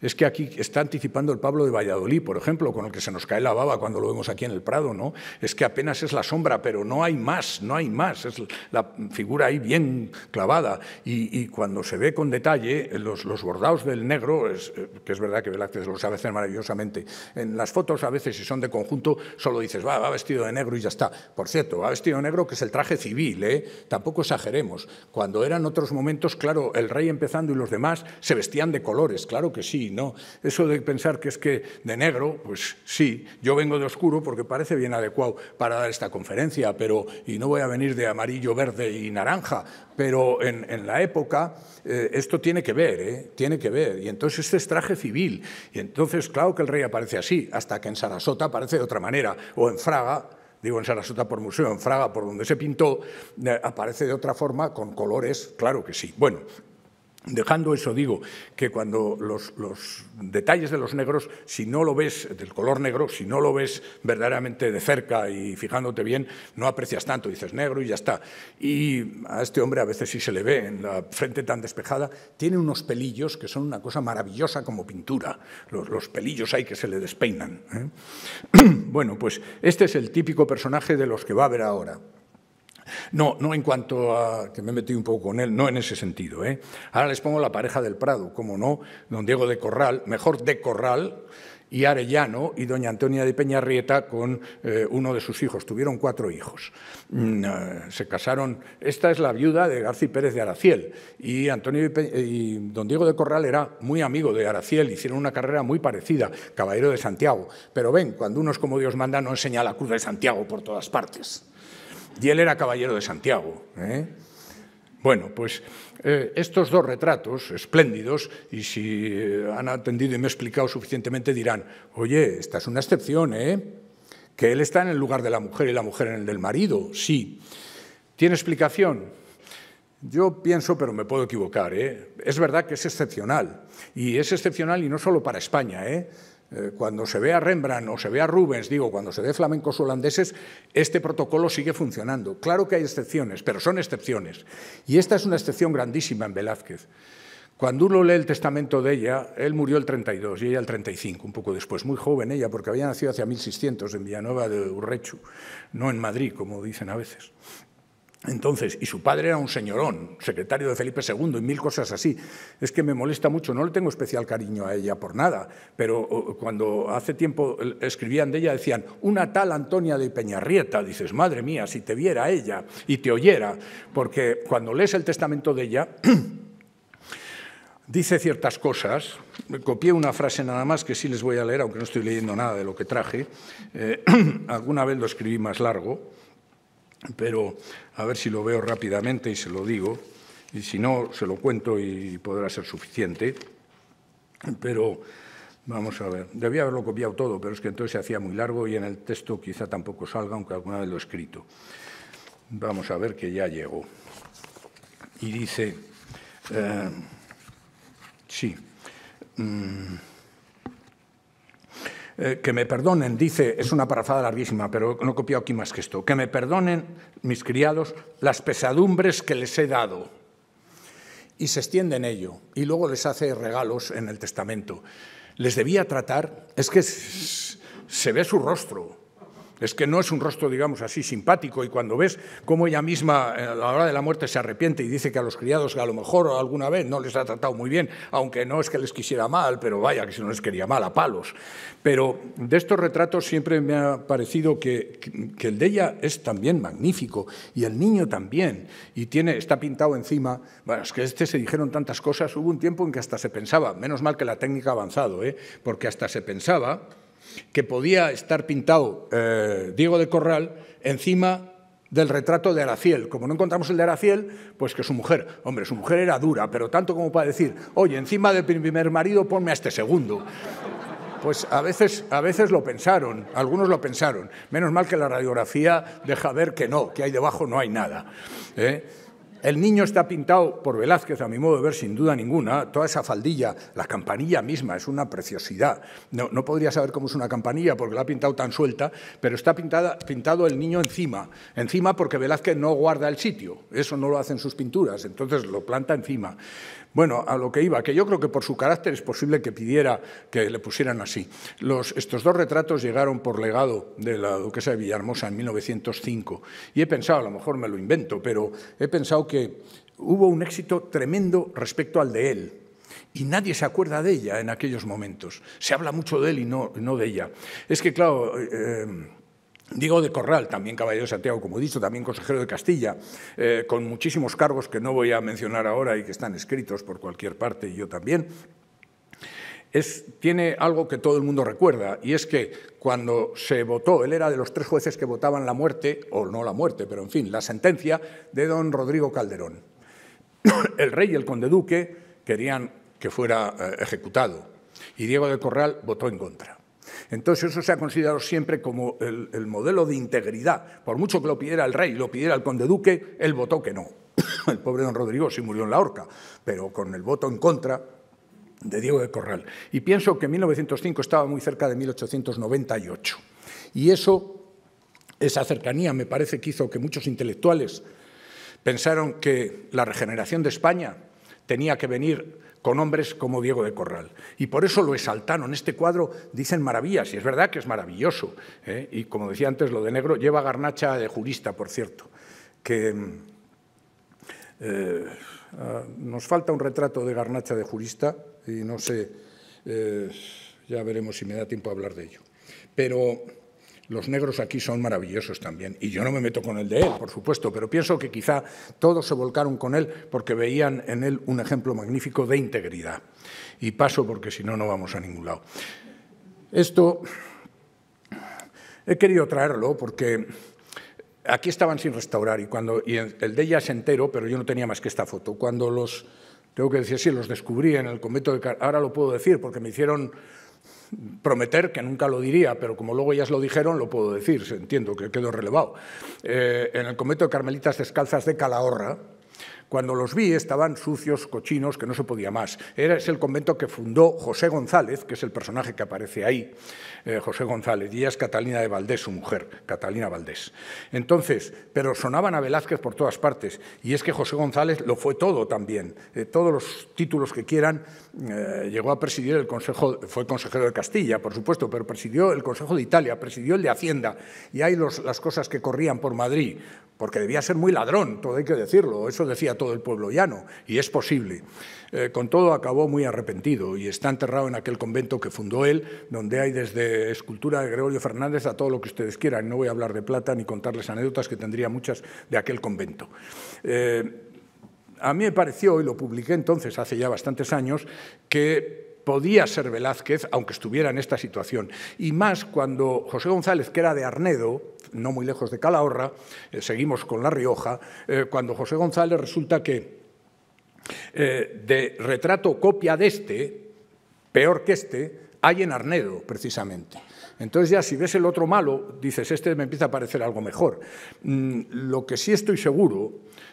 es que aquí está anticipando el Pablo de Valladolid, por ejemplo, con el que se nos cae la baba cuando lo vemos aquí en el Prado, ¿no? Es que apenas es la sombra, pero no hay más, no hay más, es la figura ahí bien clavada. Y, cuando se ve con detalle los, los bordados del negro, es, eh, que es verdad que Velázquez lo sabe hacer maravillosamente, en las fotos a veces si son de conjunto solo dices, va, va vestido de negro y ya está. Por cierto, va vestido de negro que es el traje civil, ¿eh? Tampoco exageremos. Cuando eran otros momentos, claro, el rey empezando y los demás se vestían de colores, claro que sí, eso de pensar que es que de negro, pues sí, yo vengo de oscuro porque parece bien adecuado para dar esta conferencia, pero, y no voy a venir de amarillo, verde y naranja, pero en, la época eh, esto tiene que ver, eh, tiene que ver. Y entonces este es traje civil. Y entonces, claro que el rey aparece así, hasta que en Sarasota aparece de otra manera, o en Fraga, digo en Sarasota por museo, en Fraga por donde se pintó, eh, aparece de otra forma, con colores, claro que sí. Bueno, Dejando eso, digo que cuando los, detalles de los negros, si no lo ves, del color negro, si no lo ves verdaderamente de cerca y fijándote bien, no aprecias tanto, dices negro y ya está. Y a este hombre a veces sí se le ve en la frente tan despejada, tiene unos pelillos que son una cosa maravillosa como pintura. Los, pelillos hay que se le despeinan. ¿eh? Bueno, pues este es el típico personaje de los que va a ver ahora. No, no en cuanto a que me he metido un poco con él, no en ese sentido. ¿eh? Ahora les pongo la pareja del Prado, como no, don Diego de Corral, mejor de Corral y Arellano y doña Antonia de Peñarrieta con eh, uno de sus hijos. Tuvieron cuatro hijos. Mm, eh, se casaron. Esta es la viuda de García Pérez de Araciel y, y don Diego de Corral era muy amigo de Araciel. Hicieron una carrera muy parecida, caballero de Santiago. Pero ven, cuando uno es como Dios manda, no enseña la cruz de Santiago por todas partes. Y él era caballero de Santiago. ¿eh? Bueno, pues eh, estos dos retratos espléndidos, y si eh, han atendido y me he explicado suficientemente, dirán, oye, esta es una excepción, ¿eh? Que él está en el lugar de la mujer y la mujer en el del marido, sí. ¿Tiene explicación? Yo pienso, pero me puedo equivocar, ¿eh? es verdad que es excepcional. Y es excepcional y no solo para España. ¿eh? Eh, cuando se ve a Rembrandt o se ve a Rubens, digo, cuando se ve flamencos holandeses, este protocolo sigue funcionando. Claro que hay excepciones, pero son excepciones. Y esta es una excepción grandísima en Velázquez. Cuando uno lee el testamento de ella, él murió el 32 y ella el 35, un poco después, muy joven ella, porque había nacido hacia 1600 en Villanueva de Urrechu, no en Madrid, como dicen a veces. Entonces, y su padre era un señorón, secretario de Felipe II y mil cosas así. Es que me molesta mucho, no le tengo especial cariño a ella por nada, pero cuando hace tiempo escribían de ella decían, una tal Antonia de Peñarrieta, dices, madre mía, si te viera ella y te oyera, porque cuando lees el testamento de ella, dice ciertas cosas, copié una frase nada más que sí les voy a leer, aunque no estoy leyendo nada de lo que traje, eh, alguna vez lo escribí más largo pero a ver si lo veo rápidamente y se lo digo, y si no, se lo cuento y podrá ser suficiente. Pero vamos a ver, debía haberlo copiado todo, pero es que entonces se hacía muy largo y en el texto quizá tampoco salga, aunque alguna vez lo he escrito. Vamos a ver que ya llegó. Y dice, eh, sí. Mm, eh, que me perdonen, dice, es una parafada larguísima, pero no he copiado aquí más que esto, que me perdonen, mis criados, las pesadumbres que les he dado. Y se extiende en ello, y luego les hace regalos en el testamento. Les debía tratar, es que se ve su rostro, es que no es un rostro, digamos así, simpático. Y cuando ves cómo ella misma eh, a la hora de la muerte se arrepiente y dice que a los criados a lo mejor alguna vez no les ha tratado muy bien, aunque no es que les quisiera mal, pero vaya que si no les quería mal, a palos. Pero de estos retratos siempre me ha parecido que, el de ella es también magnífico y el niño también. Y tiene, está pintado encima. Bueno, es que este se dijeron tantas cosas. Hubo un tiempo en que hasta se pensaba, menos mal que la técnica ha avanzado, ¿eh? porque hasta se pensaba que podía estar pintado eh, Diego de Corral encima del retrato de Araciel. Como no encontramos el de Araciel, pues que su mujer, hombre, su mujer era dura, pero tanto como para decir, oye, encima del primer marido ponme a este segundo. Pues a veces, a veces lo pensaron, algunos lo pensaron. Menos mal que la radiografía deja ver que no, que ahí debajo no hay nada. ¿eh? El niño está pintado por Velázquez, a mi modo de ver, sin duda ninguna. Toda esa faldilla, la campanilla misma, es una preciosidad. No, podría saber cómo es una campanilla porque la ha pintado tan suelta, pero está pintada, pintado el niño encima. Encima porque Velázquez no guarda el sitio. Eso no lo hacen sus pinturas, entonces lo planta encima. Bueno, a lo que iba, que yo creo que por su carácter es posible que pidiera que le pusieran así. estos dos retratos llegaron por legado de la duquesa de Villahermosa en 1905 y he pensado, a lo mejor me lo invento, pero he pensado que hubo un éxito tremendo respecto al de él, y nadie se acuerda de ella en aquellos momentos. Se habla mucho de él y no, de ella. Es que, claro, eh, Diego de Corral, también caballero de Santiago, como he dicho, también consejero de Castilla, eh, con muchísimos cargos que no voy a mencionar ahora y que están escritos por cualquier parte, y yo también, tiene algo que todo el mundo recuerda, y es que cuando se votó, él era de los tres jueces que votaban la muerte, o no la muerte, pero en fin, la sentencia de don Rodrigo Calderón. El rey y el conde duque querían que fuera eh, ejecutado, y Diego de Corral votó en contra. Entonces eso se ha considerado siempre como el, modelo de integridad. Por mucho que lo pidiera el rey, lo pidiera el conde duque, él votó que no. El pobre don Rodrigo sí murió en la horca, pero con el voto en contra de Diego de Corral. Y pienso que 1905 estaba muy cerca de 1898. Y eso, esa cercanía, me parece que hizo que muchos intelectuales pensaron que la regeneración de España tenía que venir con hombres como Diego de Corral. Y por eso lo exaltaron. En este cuadro dicen maravillas, y es verdad que es maravilloso. ¿eh? Y como decía antes, lo de negro lleva garnacha de jurista, por cierto, que mm, eh, ah, nos falta un retrato de garnacha de jurista, y no sé, eh, ya veremos si me da tiempo a hablar de ello. Pero los negros aquí son maravillosos también, y yo no me meto con el de él, por supuesto, pero pienso que quizá todos se volcaron con él porque veían en él un ejemplo magnífico de integridad. Y paso porque si no, no vamos a ningún lado. Esto he querido traerlo porque aquí estaban sin restaurar y, cuando, y el de ella es entero, pero yo no tenía más que esta foto. Cuando los, tengo que decir, sí, los descubrí en el convento de... Ahora lo puedo decir porque me hicieron prometer que nunca lo diría, pero como luego ellas lo dijeron, lo puedo decir, entiendo que quedó relevado. Eh, en el convento de Carmelitas Descalzas de Calahorra, cuando los vi estaban sucios, cochinos, que no se podía más. Era, es el convento que fundó José González, que es el personaje que aparece ahí, eh, José González Díaz, Catalina de Valdés, su mujer, Catalina Valdés. Entonces, pero sonaban a Velázquez por todas partes, y es que José González lo fue todo también, eh, todos los títulos que quieran, eh, llegó a presidir el Consejo, fue consejero de Castilla, por supuesto, pero presidió el Consejo de Italia, presidió el de Hacienda, y hay las cosas que corrían por Madrid, porque debía ser muy ladrón, todo hay que decirlo, eso decía todo el pueblo llano, y es posible. con todo acabó muy arrepentido y está enterrado en aquel convento que fundó él, donde hay desde eh, escultura de Gregorio Fernández a todo lo que ustedes quieran. No voy a hablar de plata ni contarles anécdotas, que tendría muchas de aquel convento. Eh, a mí me pareció, y lo publiqué entonces, hace ya bastantes años, que podía ser Velázquez, aunque estuviera en esta situación. Y más cuando José González, que era de Arnedo, no muy lejos de Calahorra, eh, seguimos con La Rioja, cuando José González resulta que de retrato copia de este, peor que este, hay en Arnedo, precisamente. Entonces ya si ves el otro malo, dices, este me empieza a parecer algo mejor. Mm, lo que sí estoy seguro,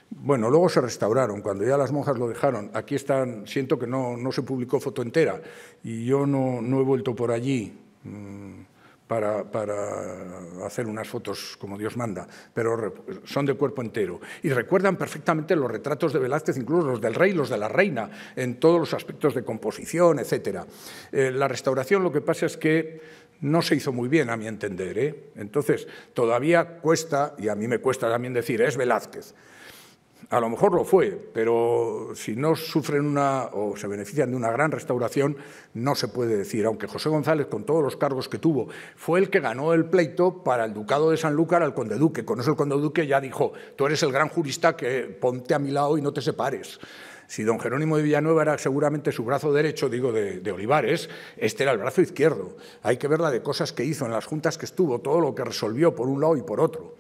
bueno, luego se restauraron, cuando ya las monjas lo dejaron, aquí están, siento que no, no se publicó foto entera y yo no, no he vuelto por allí. Mm, para, hacer unas fotos como Dios manda, pero son de cuerpo entero. Y recuerdan perfectamente los retratos de Velázquez, incluso los del rey, los de la reina, en todos los aspectos de composición, etc. Eh, la restauración lo que pasa es que no se hizo muy bien, a mi entender. ¿eh? Entonces, todavía cuesta, y a mí me cuesta también decir, es Velázquez. A lo mejor lo fue, pero si no sufren una o se benefician de una gran restauración, no se puede decir. Aunque José González, con todos los cargos que tuvo, fue el que ganó el pleito para el ducado de Sanlúcar al conde duque. Con eso el conde duque ya dijo, tú eres el gran jurista que ponte a mi lado y no te separes. Si don Jerónimo de Villanueva era seguramente su brazo derecho, digo, de, de, Olivares, este era el brazo izquierdo. Hay que ver la de cosas que hizo en las juntas que estuvo, todo lo que resolvió por un lado y por otro.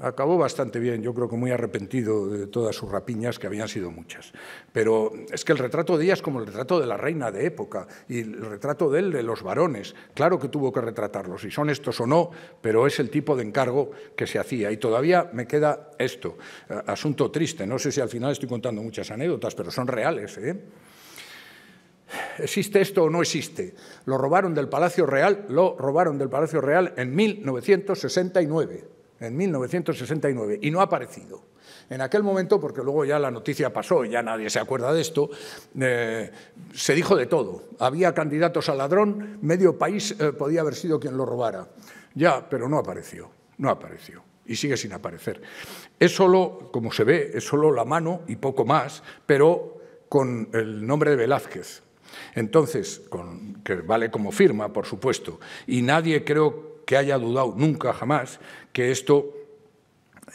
Acabó bastante bien, yo creo que muy arrepentido de todas sus rapiñas, que habían sido muchas. Pero es que el retrato de ella es como el retrato de la reina de época y el retrato de él de los varones. Claro que tuvo que retratarlos, si son estos o no, pero es el tipo de encargo que se hacía. Y todavía me queda esto, eh, asunto triste. No sé si al final estoy contando muchas anécdotas, pero son reales. ¿eh? ¿Existe esto o no existe? Lo robaron del Palacio Real, lo robaron del Palacio Real en 1969 en 1969 y no ha aparecido. En aquel momento, porque luego ya la noticia pasó y ya nadie se acuerda de esto, eh, se dijo de todo. Había candidatos al ladrón, medio país eh, podía haber sido quien lo robara. Ya, pero no apareció, no apareció y sigue sin aparecer. Es solo, como se ve, es solo la mano y poco más, pero con el nombre de Velázquez. Entonces, que vale como firma, por supuesto, y nadie creo que haya dudado nunca jamás que esto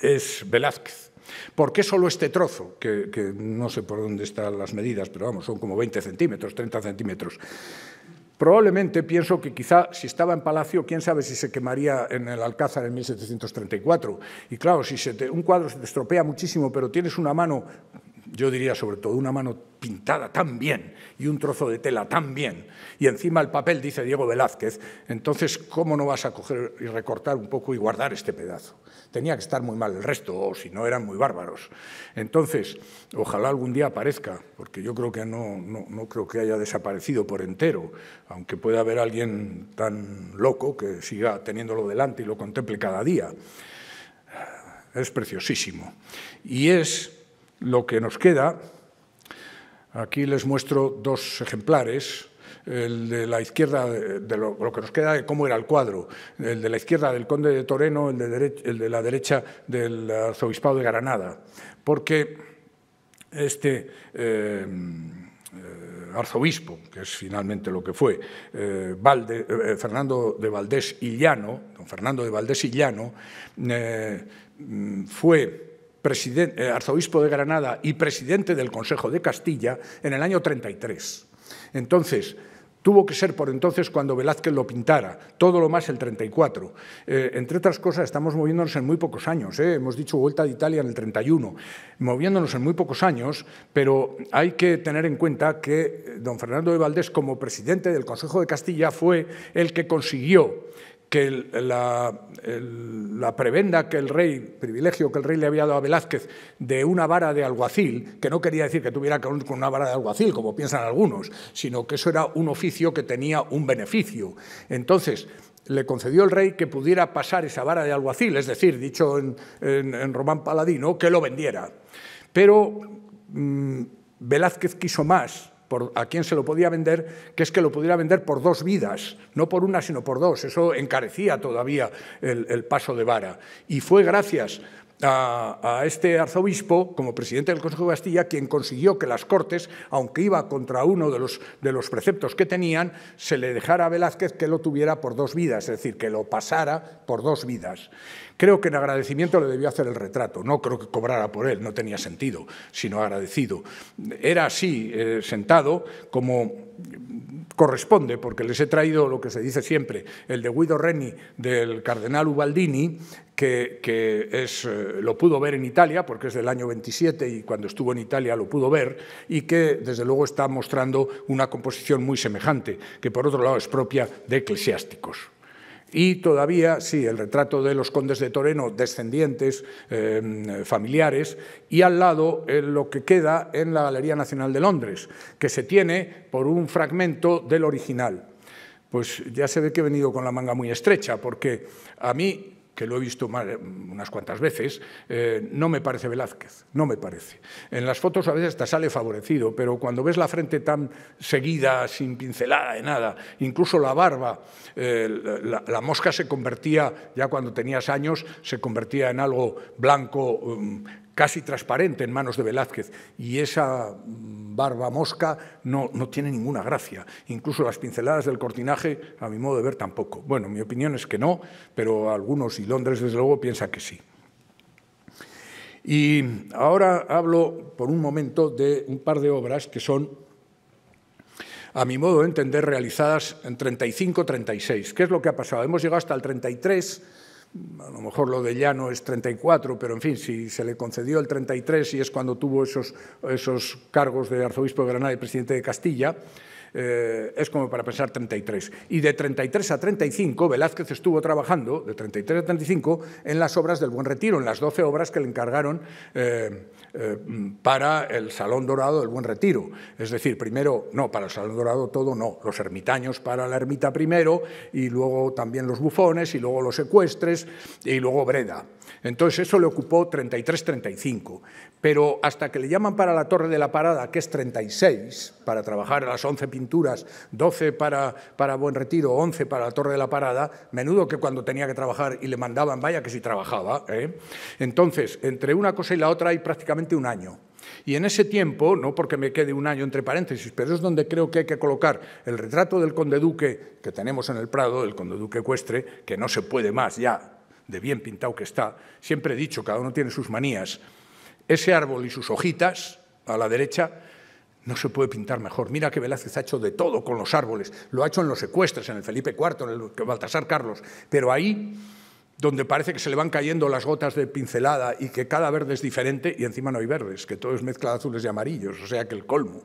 es Velázquez. ¿Por qué solo este trozo? Que, no sé por dónde están las medidas, pero vamos, son como 20 centímetros, 30 centímetros. Probablemente pienso que quizá si estaba en Palacio, quién sabe si se quemaría en el Alcázar en 1734. Y claro, si un cuadro se te estropea muchísimo, pero tienes una mano yo diría sobre todo una mano pintada tan bien y un trozo de tela tan bien, y encima el papel dice Diego Velázquez, entonces ¿cómo no vas a coger y recortar un poco y guardar este pedazo? Tenía que estar muy mal el resto, o si no eran muy bárbaros. Entonces, ojalá algún día aparezca, porque yo creo que no, no, no creo que haya desaparecido por entero, aunque pueda haber alguien tan loco que siga teniéndolo delante y lo contemple cada día. Es preciosísimo. Y es lo que nos queda, aquí les muestro dos ejemplares, el de la izquierda, de lo, que nos queda de cómo era el cuadro, el de la izquierda del conde de Toreno, el de, la derecha del arzobispado de Granada, porque este eh, eh, arzobispo, que es finalmente lo que fue, eh, Fernando de Valdés Llano, don Fernando de Valdés Illano, mm, fue eh, arzobispo de Granada y presidente del Consejo de Castilla, en el año 33. Entonces, Tuvo que ser por entonces cuando Velázquez lo pintara, todo lo más el 34. Eh, entre otras cosas, estamos moviéndonos en muy pocos años. Eh. Hemos dicho Vuelta de Italia en el 31, moviéndonos en muy pocos años, pero hay que tener en cuenta que don Fernando de Valdés, como presidente del Consejo de Castilla, fue el que consiguió que la, prebenda que el rey, privilegio que el rey le había dado a Velázquez de una vara de alguacil, que no quería decir que tuviera que con una vara de alguacil, como piensan algunos, sino que eso era un oficio que tenía un beneficio. Entonces, le concedió el rey que pudiera pasar esa vara de alguacil, es decir, dicho en, román paladino, que lo vendiera. Pero mm, Velázquez quiso más a quién se lo podía vender, que es que lo pudiera vender por dos vidas, no por una, sino por dos. Eso encarecía todavía el, el paso de vara. Y fue gracias a, este arzobispo como presidente del Consejo de Bastilla, quien consiguió que las Cortes, aunque iba contra uno de los, de los preceptos que tenían, se le dejara a Velázquez que lo tuviera por dos vidas, es decir, que lo pasara por dos vidas. Creo que en agradecimiento le debió hacer el retrato, no creo que cobrara por él, no tenía sentido, sino agradecido. Era así, eh, sentado, como corresponde, porque les he traído lo que se dice siempre, el de Guido Reni del cardenal Ubaldini, que, que es eh, eh, lo pudo ver en Italia, porque es del año 27 y cuando estuvo en Italia lo pudo ver, y que desde luego está mostrando una composición muy semejante, que por otro lado es propia de eclesiásticos. Y todavía, sí, el retrato de los condes de Toreno, descendientes, eh, familiares, y al lado eh, lo que queda en la Galería Nacional de Londres, que se tiene por un fragmento del original. Pues ya se ve que he venido con la manga muy estrecha, porque a mí que lo he visto eh, unas cuantas veces, eh, no me parece Velázquez, no me parece. En las fotos a veces te sale favorecido, pero cuando ves la frente tan seguida, sin pincelada de nada, incluso la barba, eh, la, la, mosca se convertía, ya cuando tenías años, se convertía en algo blanco, um, casi transparente en manos de Velázquez, y esa mm, barba mosca no, tiene ninguna gracia. Incluso las pinceladas del cortinaje, a mi modo de ver, tampoco. Bueno, mi opinión es que no, pero algunos, y Londres desde luego, piensa que sí. Y ahora hablo por un momento de un par de obras que son, a mi modo de entender, realizadas en 35-36. ¿Qué es lo que ha pasado? Hemos llegado hasta el 33 a lo mejor lo de Llano es 34, pero en fin, si se le concedió el 33 y es cuando tuvo esos, esos cargos de arzobispo de Granada y presidente de Castilla, eh, es como para pensar 33. Y de 33 a 35, Velázquez estuvo trabajando, de 33 a 35, en las obras del Buen Retiro, en las 12 obras que le encargaron eh, eh, para el Salón Dorado del Buen Retiro. Es decir, primero, no, para el Salón Dorado todo no, los ermitaños para la ermita primero, y luego también los bufones, y luego los secuestres, y luego Breda. Entonces eso le ocupó 33-35, pero hasta que le llaman para la Torre de la Parada, que es 36, para trabajar las 11 pinturas, 12 para, para Buen Retiro, 11 para la Torre de la Parada, menudo que cuando tenía que trabajar y le mandaban, vaya que si trabajaba. ¿eh? Entonces, entre una cosa y la otra hay prácticamente un año. Y en ese tiempo, no porque me quede un año entre paréntesis, pero es donde creo que hay que colocar el retrato del conde duque que tenemos en el Prado, el conde duque ecuestre, que no se puede más ya de bien pintado que está, siempre he dicho, cada uno tiene sus manías, ese árbol y sus hojitas a la derecha no se puede pintar mejor. Mira que Velázquez ha hecho de todo con los árboles. Lo ha hecho en los secuestres, en el Felipe IV, en el Baltasar Carlos. Pero ahí, donde parece que se le van cayendo las gotas de pincelada y que cada verde es diferente, y encima no hay verdes, que todo es mezcla de azules y amarillos, o sea que el colmo.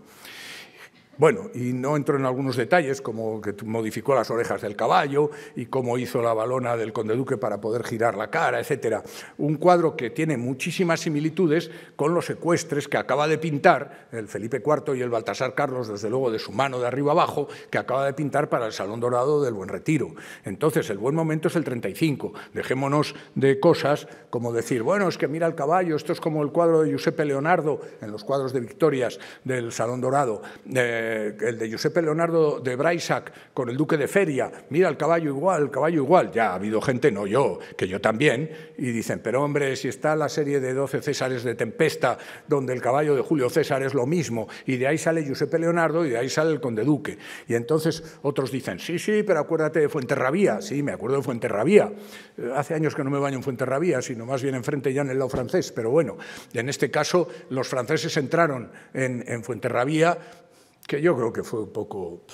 Bueno, y no entro en algunos detalles, como que modificó las orejas del caballo y cómo hizo la balona del conde duque para poder girar la cara, etc. Un cuadro que tiene muchísimas similitudes con los secuestres que acaba de pintar el Felipe IV y el Baltasar Carlos, desde luego de su mano de arriba abajo, que acaba de pintar para el Salón Dorado del Buen Retiro. Entonces, el buen momento es el 35. Dejémonos de cosas como decir, bueno, es que mira el caballo, esto es como el cuadro de Giuseppe Leonardo en los cuadros de victorias del Salón Dorado. de eh, eh, el de Giuseppe Leonardo de Braisac con el duque de Feria, mira el caballo igual, el caballo igual, ya ha habido gente, no yo, que yo también, y dicen, pero hombre, si está la serie de 12 Césares de Tempesta, donde el caballo de Julio César es lo mismo, y de ahí sale Giuseppe Leonardo y de ahí sale el conde duque. Y entonces otros dicen, sí, sí, pero acuérdate de Fuenterrabía, sí, me acuerdo de Fuenterrabía, eh, hace años que no me baño en Fuenterrabía, sino más bien enfrente ya en el lado francés, pero bueno, en este caso los franceses entraron en Fuenterrabía, que yo creo que fue un poco...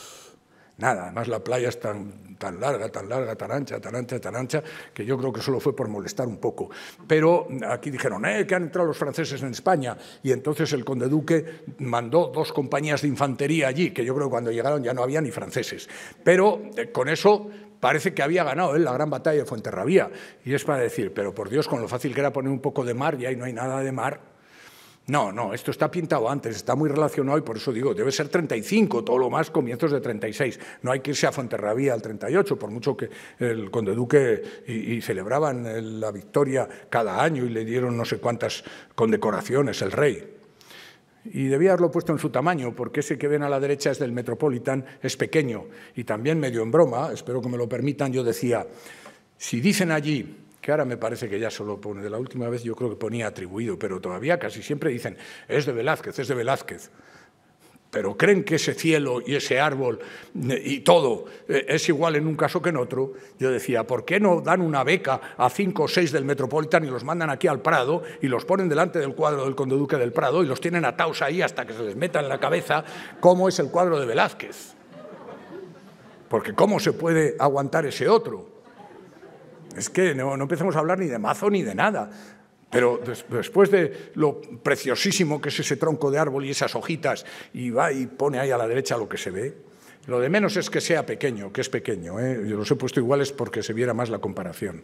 nada, además la playa es tan, tan larga, tan larga, tan ancha, tan ancha, tan ancha, que yo creo que solo fue por molestar un poco. Pero aquí dijeron, eh, que han entrado los franceses en España, y entonces el conde duque mandó dos compañías de infantería allí, que yo creo que cuando llegaron ya no había ni franceses. Pero eh, con eso parece que había ganado la gran batalla de Fuenterrabía, y es para decir, pero por Dios, con lo fácil que era poner un poco de mar, y ahí no hay nada de mar, no, no, esto está pintado antes, está muy relacionado y por eso digo, debe ser 35, todo lo más comienzos de 36. No hay que irse a Fonterrabía al 38, por mucho que el conde duque y, celebraban la victoria cada año y le dieron no sé cuántas condecoraciones el rey. Y debía haberlo puesto en su tamaño, porque ese que ven a la derecha es del Metropolitan, es pequeño. Y también medio en broma, espero que me lo permitan, yo decía, si dicen allí que ahora me parece que ya solo pone, de la última vez yo creo que ponía atribuido, pero todavía casi siempre dicen, es de Velázquez, es de Velázquez. Pero creen que ese cielo y ese árbol eh, y todo eh, es igual en un caso que en otro. Yo decía, ¿por qué no dan una beca a cinco o seis del Metropolitan y los mandan aquí al Prado y los ponen delante del cuadro del Conde Duque del Prado y los tienen atados ahí hasta que se les meta en la cabeza cómo es el cuadro de Velázquez? Porque ¿cómo se puede aguantar ese otro? es que no, empezamos a hablar ni de mazo ni de nada. Pero después de lo preciosísimo que es ese tronco de árbol y esas hojitas, y va y pone ahí a la derecha lo que se ve, lo de menos es que sea pequeño, que es pequeño. ¿eh? Yo los he puesto iguales porque se viera más la comparación.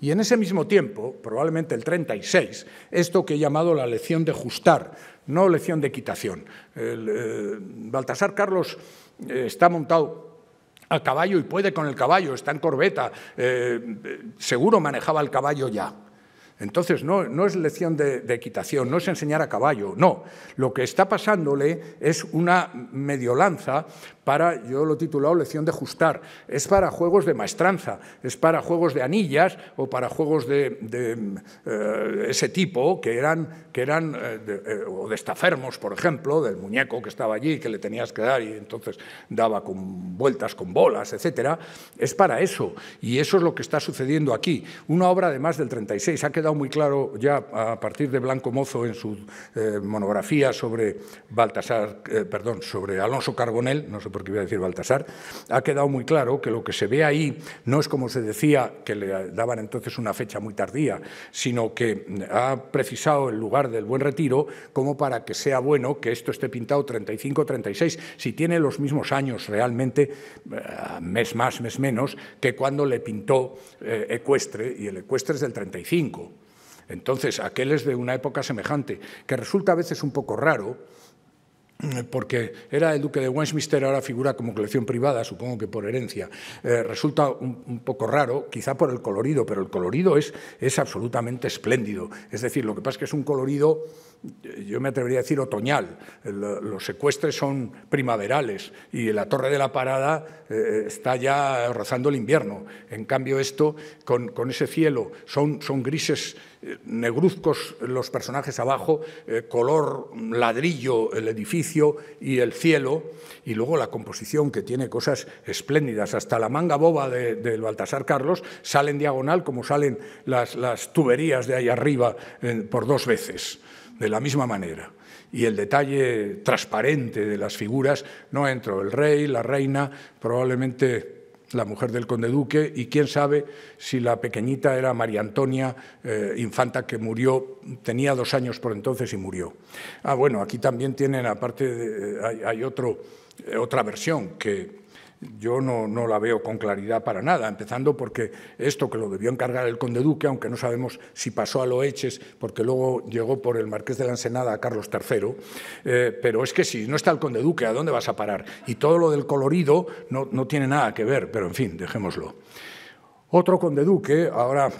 Y en ese mismo tiempo, probablemente el 36, esto que he llamado la lección de ajustar, no lección de quitación. Eh, Baltasar Carlos eh, está montado a caballo y puede con el caballo, está en corbeta, eh, eh, seguro manejaba el caballo ya. Entonces, no, no es lección de, equitación, no es enseñar a caballo, no. Lo que está pasándole es una medio lanza para, yo lo he titulado lección de ajustar, es para juegos de maestranza, es para juegos de anillas o para juegos de, eh, ese tipo que eran, que eran eh, eh, o de estafermos, por ejemplo, del muñeco que estaba allí que le tenías que dar y entonces daba con vueltas con bolas, etcétera. Es para eso y eso es lo que está sucediendo aquí. Una obra de más del 36 ha quedado muy claro ya a partir de Blanco Mozo en su eh, monografía sobre Baltasar, eh, perdón, sobre Alonso Carbonel, no sé por qué iba a decir Baltasar, ha quedado muy claro que lo que se ve ahí no es como se decía que le daban entonces una fecha muy tardía, sino que ha precisado el lugar del Buen Retiro como para que sea bueno que esto esté pintado 35, 36, si tiene los mismos años realmente, eh, mes más, mes menos, que cuando le pintó Ecuestre, y el Ecuestre es del 35. Entonces, aquel es de una época semejante, que resulta a veces un poco raro, porque era el duque de Westminster, ahora figura como colección privada, supongo que por herencia. Eh, resulta un, poco raro, quizá por el colorido, pero el colorido es, es absolutamente espléndido. Es decir, lo que pasa es que es un colorido, yo me atrevería a decir otoñal. los secuestres son primaverales y la torre de la parada eh, está ya rozando el invierno. En cambio, esto, con, con ese cielo, son, son grises negruzcos los personajes abajo, eh, color ladrillo el edificio y el cielo, y luego la composición que tiene cosas espléndidas. Hasta la manga boba del Baltasar Carlos sale en diagonal como salen las, tuberías de ahí arriba por dos veces, de la misma manera y el detalle transparente de las figuras, no entro, el rey, la reina, probablemente la mujer del conde duque, y quién sabe si la pequeñita era María Antonia, eh, infanta que murió, tenía dos años por entonces y murió. Ah, bueno, aquí también tienen, aparte, eh, hay, otro, eh, otra versión que yo no, la veo con claridad para nada, empezando porque esto que lo debió encargar el conde duque, aunque no sabemos si pasó a Loeches, porque luego llegó por el marqués de la Ensenada a Carlos III, eh, pero es que si no está el conde duque, ¿a dónde vas a parar? Y todo lo del colorido no, no tiene nada que ver, pero en fin, dejémoslo. Otro conde duque, ahora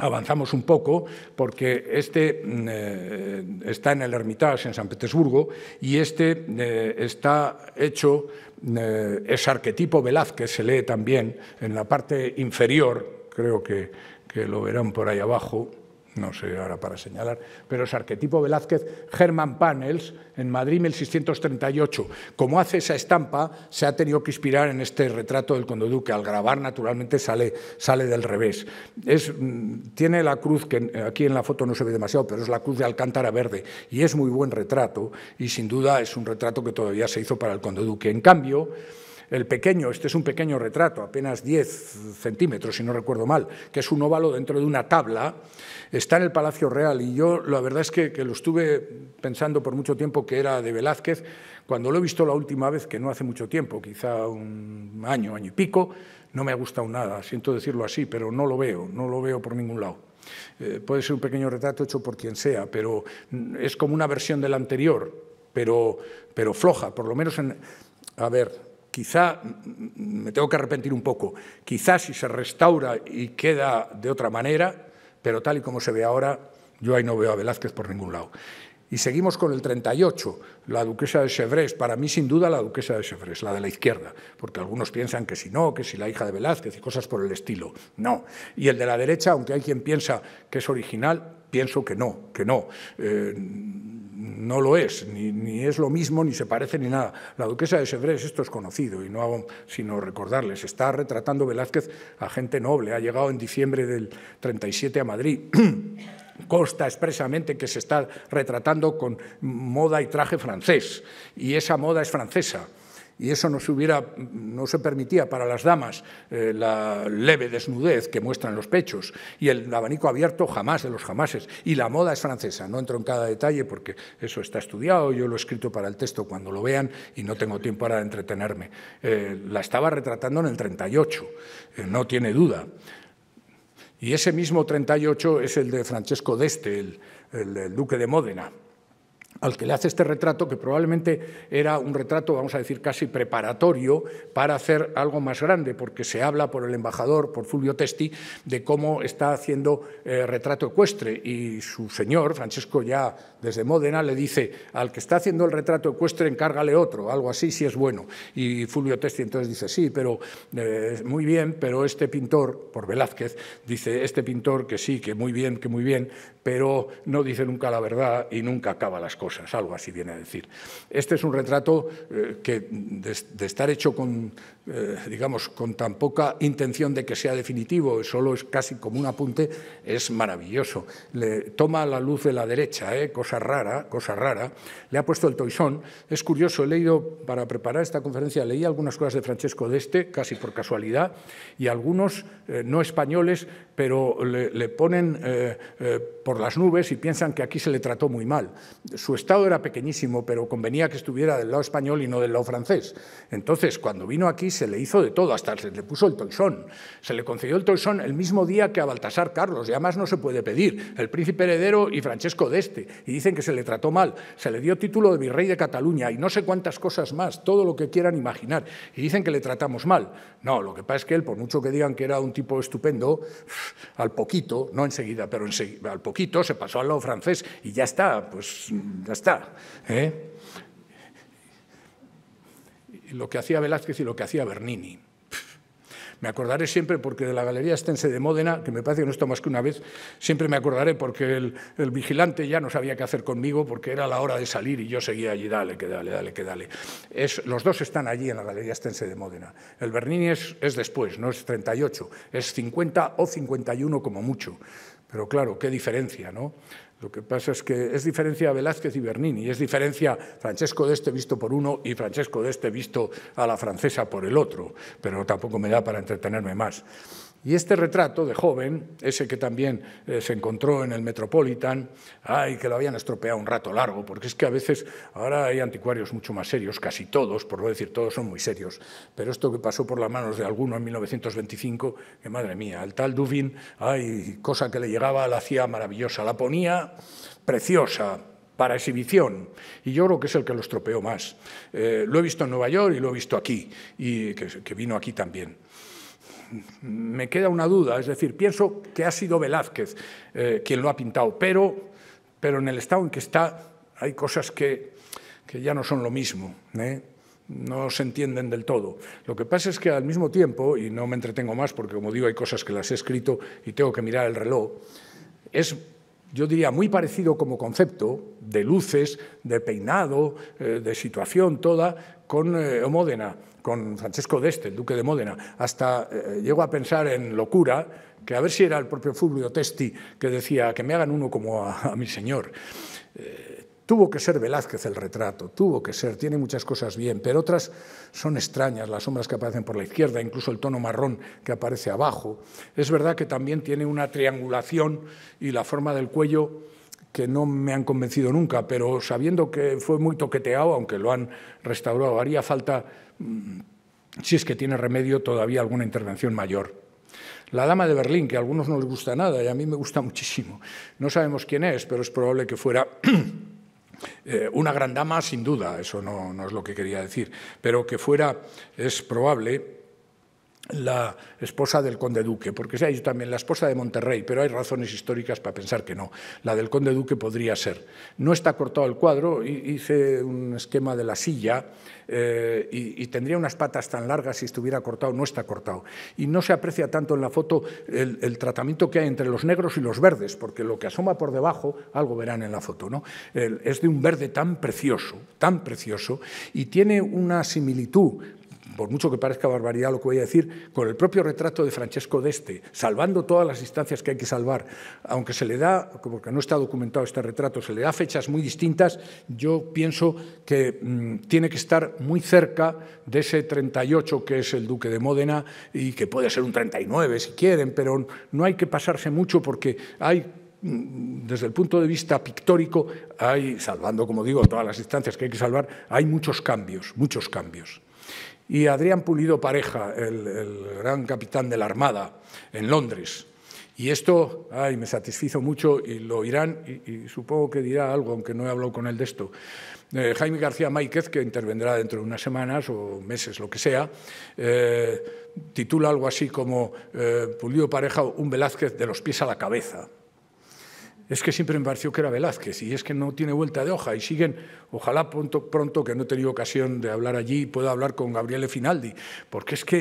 avanzamos un poco porque este mm, eh, está en el Hermitage, en San Petersburgo, y este eh, está hecho, eh, es arquetipo Velázquez, se lee también en la parte inferior, creo que, que lo verán por ahí abajo, no sé ahora para señalar, pero es arquetipo Velázquez, German Panels, en Madrid 1638. Como hace esa estampa, se ha tenido que inspirar en este retrato del conde duque. al grabar naturalmente sale, sale del revés. Es, mm, tiene la cruz, que aquí en la foto no se ve demasiado, pero es la cruz de Alcántara Verde, y es muy buen retrato, y sin duda es un retrato que todavía se hizo para el conde Duque. En cambio, el pequeño, este es un pequeño retrato, apenas 10 centímetros, si no recuerdo mal, que es un óvalo dentro de una tabla, está en el Palacio Real y yo la verdad es que, lo estuve pensando por mucho tiempo que era de Velázquez, cuando lo he visto la última vez, que no hace mucho tiempo, quizá un año, año y pico, no me ha gustado nada, siento decirlo así, pero no lo veo, no lo veo por ningún lado. Eh, puede ser un pequeño retrato hecho por quien sea, pero mm, es como una versión del anterior, pero, pero floja, por lo menos en... A ver, quizá me tengo que arrepentir un poco, quizá si se restaura y queda de otra manera, pero tal y como se ve ahora, yo ahí no veo a Velázquez por ningún lado. Y seguimos con el 38, la duquesa de Chevres, para mí sin duda la duquesa de Chevres, la de la izquierda, porque algunos piensan que si no, que si la hija de Velázquez y cosas por el estilo. No. Y el de la derecha, aunque hay quien piensa que es original, Pienso que no, que no. Eh, no lo es, ni, es lo mismo, ni se parece, ni nada. La duquesa de Sevres, esto es conocido, y no hago sino recordarles, está retratando Velázquez a gente noble, ha llegado en diciembre del 37 a Madrid. consta expresamente que se está retratando con moda y traje francés, y esa moda es francesa y eso hubiera, no se permitía para las damas eh, la leve desnudez que muestran los pechos y el abanico abierto jamás de los jamases. Y la moda es francesa, no entro en cada detalle porque eso está estudiado, yo lo he escrito para el texto cuando lo vean y no tengo tiempo para entretenerme. Eh, la estaba retratando en el 38, eh, no tiene duda. Y ese mismo 38 es el de Francesco d'Este, el, el duque de Módena al que le hace este retrato, que probablemente era un retrato, vamos a decir, casi preparatorio para hacer algo más grande, porque se habla por el embajador, por Fulvio Testi, de cómo está haciendo eh, retrato ecuestre. Y su señor, Francesco ya desde Módena, le dice, al que está haciendo el retrato ecuestre, encárgale otro, algo así, si es bueno. Y Fulvio Testi entonces dice, sí, pero eh, muy bien, pero este pintor, por Velázquez, dice, este pintor que sí, que muy bien, que muy bien, pero no dice nunca la verdad y nunca acaba las cosas algo así viene a decir. Este es un retrato eh, que de, estar hecho con eh, digamos, con tan poca intención de que sea definitivo, solo es casi como un apunte, es maravilloso. Le toma la luz de la derecha, eh, cosa rara, cosa rara. Le ha puesto el toisón. Es curioso, he leído, para preparar esta conferencia, leí algunas cosas de Francesco Deste, casi por casualidad, y algunos eh, no españoles, pero le ponen eh, por las nubes y piensan que aquí se le trató muy mal. Su estado era pequeñísimo, pero convenía que estuviera del lado español y no del lado francés. Entonces, cuando vino aquí se le hizo de todo, hasta se le puso el toisón. Se le concedió el toisón el mismo día que a Baltasar Carlos, y además no se puede pedir, el príncipe heredero y Francesco d'Este, y dicen que se le trató mal. Se le dio título de virrey de Cataluña y no sé cuántas cosas más, todo lo que quieran imaginar, y dicen que le tratamos mal. No, lo que pasa es que él, por mucho que digan que era un tipo estupendo, al poquito, no enseguida, pero al poquito se pasó al lado francés y ya está, pues ya está. ¿eh? lo que hacía Velázquez y lo que hacía Bernini. Me acordaré siempre porque de la Galería Estense de Módena, que me parece que no está más que una vez, siempre me acordaré porque el, vigilante ya no sabía qué hacer conmigo porque era la hora de salir y yo seguía allí, dale, que dale, dale, que dale. Es, los dos están allí en la Galería Estense de Módena. El Bernini es, es después, no es 38, es 50 o 51 como mucho. Pero claro, qué diferencia, ¿no? Lo que pasa es que es diferencia Velázquez y Bernini, es diferencia Francesco de este visto por uno y Francesco de este visto a la francesa por el otro, pero tampoco me da para entretenerme más. Y este retrato de joven, ese que también eh, se encontró en el Metropolitan, ay, que lo habían estropeado un rato largo, porque es que a veces ahora hay anticuarios mucho más serios, casi todos, por no decir todos son muy serios, pero esto que pasó por las manos de alguno en 1925, que madre mía, al tal Dubin, ay, cosa que le llegaba, la hacía maravillosa, la ponía preciosa, para exhibición. Y yo creo que es el que lo estropeó más. Eh, lo he visto en Nueva York y lo he visto aquí, y que vino aquí también me queda una duda, es decir, pienso que ha sido Velázquez eh, quien lo ha pintado, pero, pero en el estado en que está hay cosas que, que ya no son lo mismo. ¿eh? no se entienden del todo. Lo que pasa es que al mismo tiempo, y no me entretengo más porque como digo hay cosas que las he escrito y tengo que mirar el reloj, es, yo diría, muy parecido como concepto de luces, de peinado, eh, de situación toda, con eh, Módena, con Francesco d'Este, el duque de Módena. Hasta eh, llego a pensar en locura, que a ver si era el propio Fulvio Testi que decía que me hagan uno como a, mi señor. Eh, tuvo que ser Velázquez el retrato, tuvo que ser, tiene muchas cosas bien, pero otras son extrañas, las sombras que aparecen por la izquierda, incluso el tono marrón que aparece abajo. Es verdad que también tiene una triangulación y la forma del cuello que no me han convencido nunca, pero sabiendo que fue muy toqueteado, aunque lo han restaurado, haría falta, mm, si es que tiene remedio, todavía alguna intervención mayor. La dama de Berlín, que a algunos no les gusta nada y a mí me gusta muchísimo. No sabemos quién es, pero es probable que fuera eh, una gran dama, sin duda, eso no, no, es lo que quería decir, pero que fuera, es probable, la esposa del conde duque, porque sea yo también la esposa de Monterrey, pero hay razones históricas para pensar que no. La del conde duque podría ser. No está cortado el cuadro, hice un esquema de la silla eh, y, tendría unas patas tan largas si estuviera cortado, no está cortado. Y no se aprecia tanto en la foto el, tratamiento que hay entre los negros y los verdes, porque lo que asoma por debajo, algo verán en la foto, ¿no? es de un verde tan precioso, tan precioso, y tiene una similitud por mucho que parezca barbaridad lo que voy a decir, con el propio retrato de Francesco Deste, salvando todas las instancias que hay que salvar, aunque se le da, porque no está documentado este retrato, se le da fechas muy distintas, yo pienso que mm, tiene que estar muy cerca de ese 38 que es el duque de Módena y que puede ser un 39 si quieren, pero no hay que pasarse mucho porque hay mm, desde el punto de vista pictórico, hay, salvando, como digo, todas las distancias que hay que salvar, hay muchos cambios, muchos cambios y Adrián Pulido Pareja, el, gran capitán de la Armada en Londres. Y esto, me satisfizo mucho y lo irán, y, supongo que dirá algo, aunque no he hablado con él de esto. Eh, Jaime García Máiquez, que intervendrá dentro de unas semanas o meses, lo que sea, eh, titula algo así como eh, Pulido Pareja, un Velázquez de los pies a la cabeza es que siempre me pareció que era Velázquez y es que no tiene vuelta de hoja y siguen, ojalá pronto, pronto que no he tenido ocasión de hablar allí, pueda hablar con Gabriele Finaldi, porque es que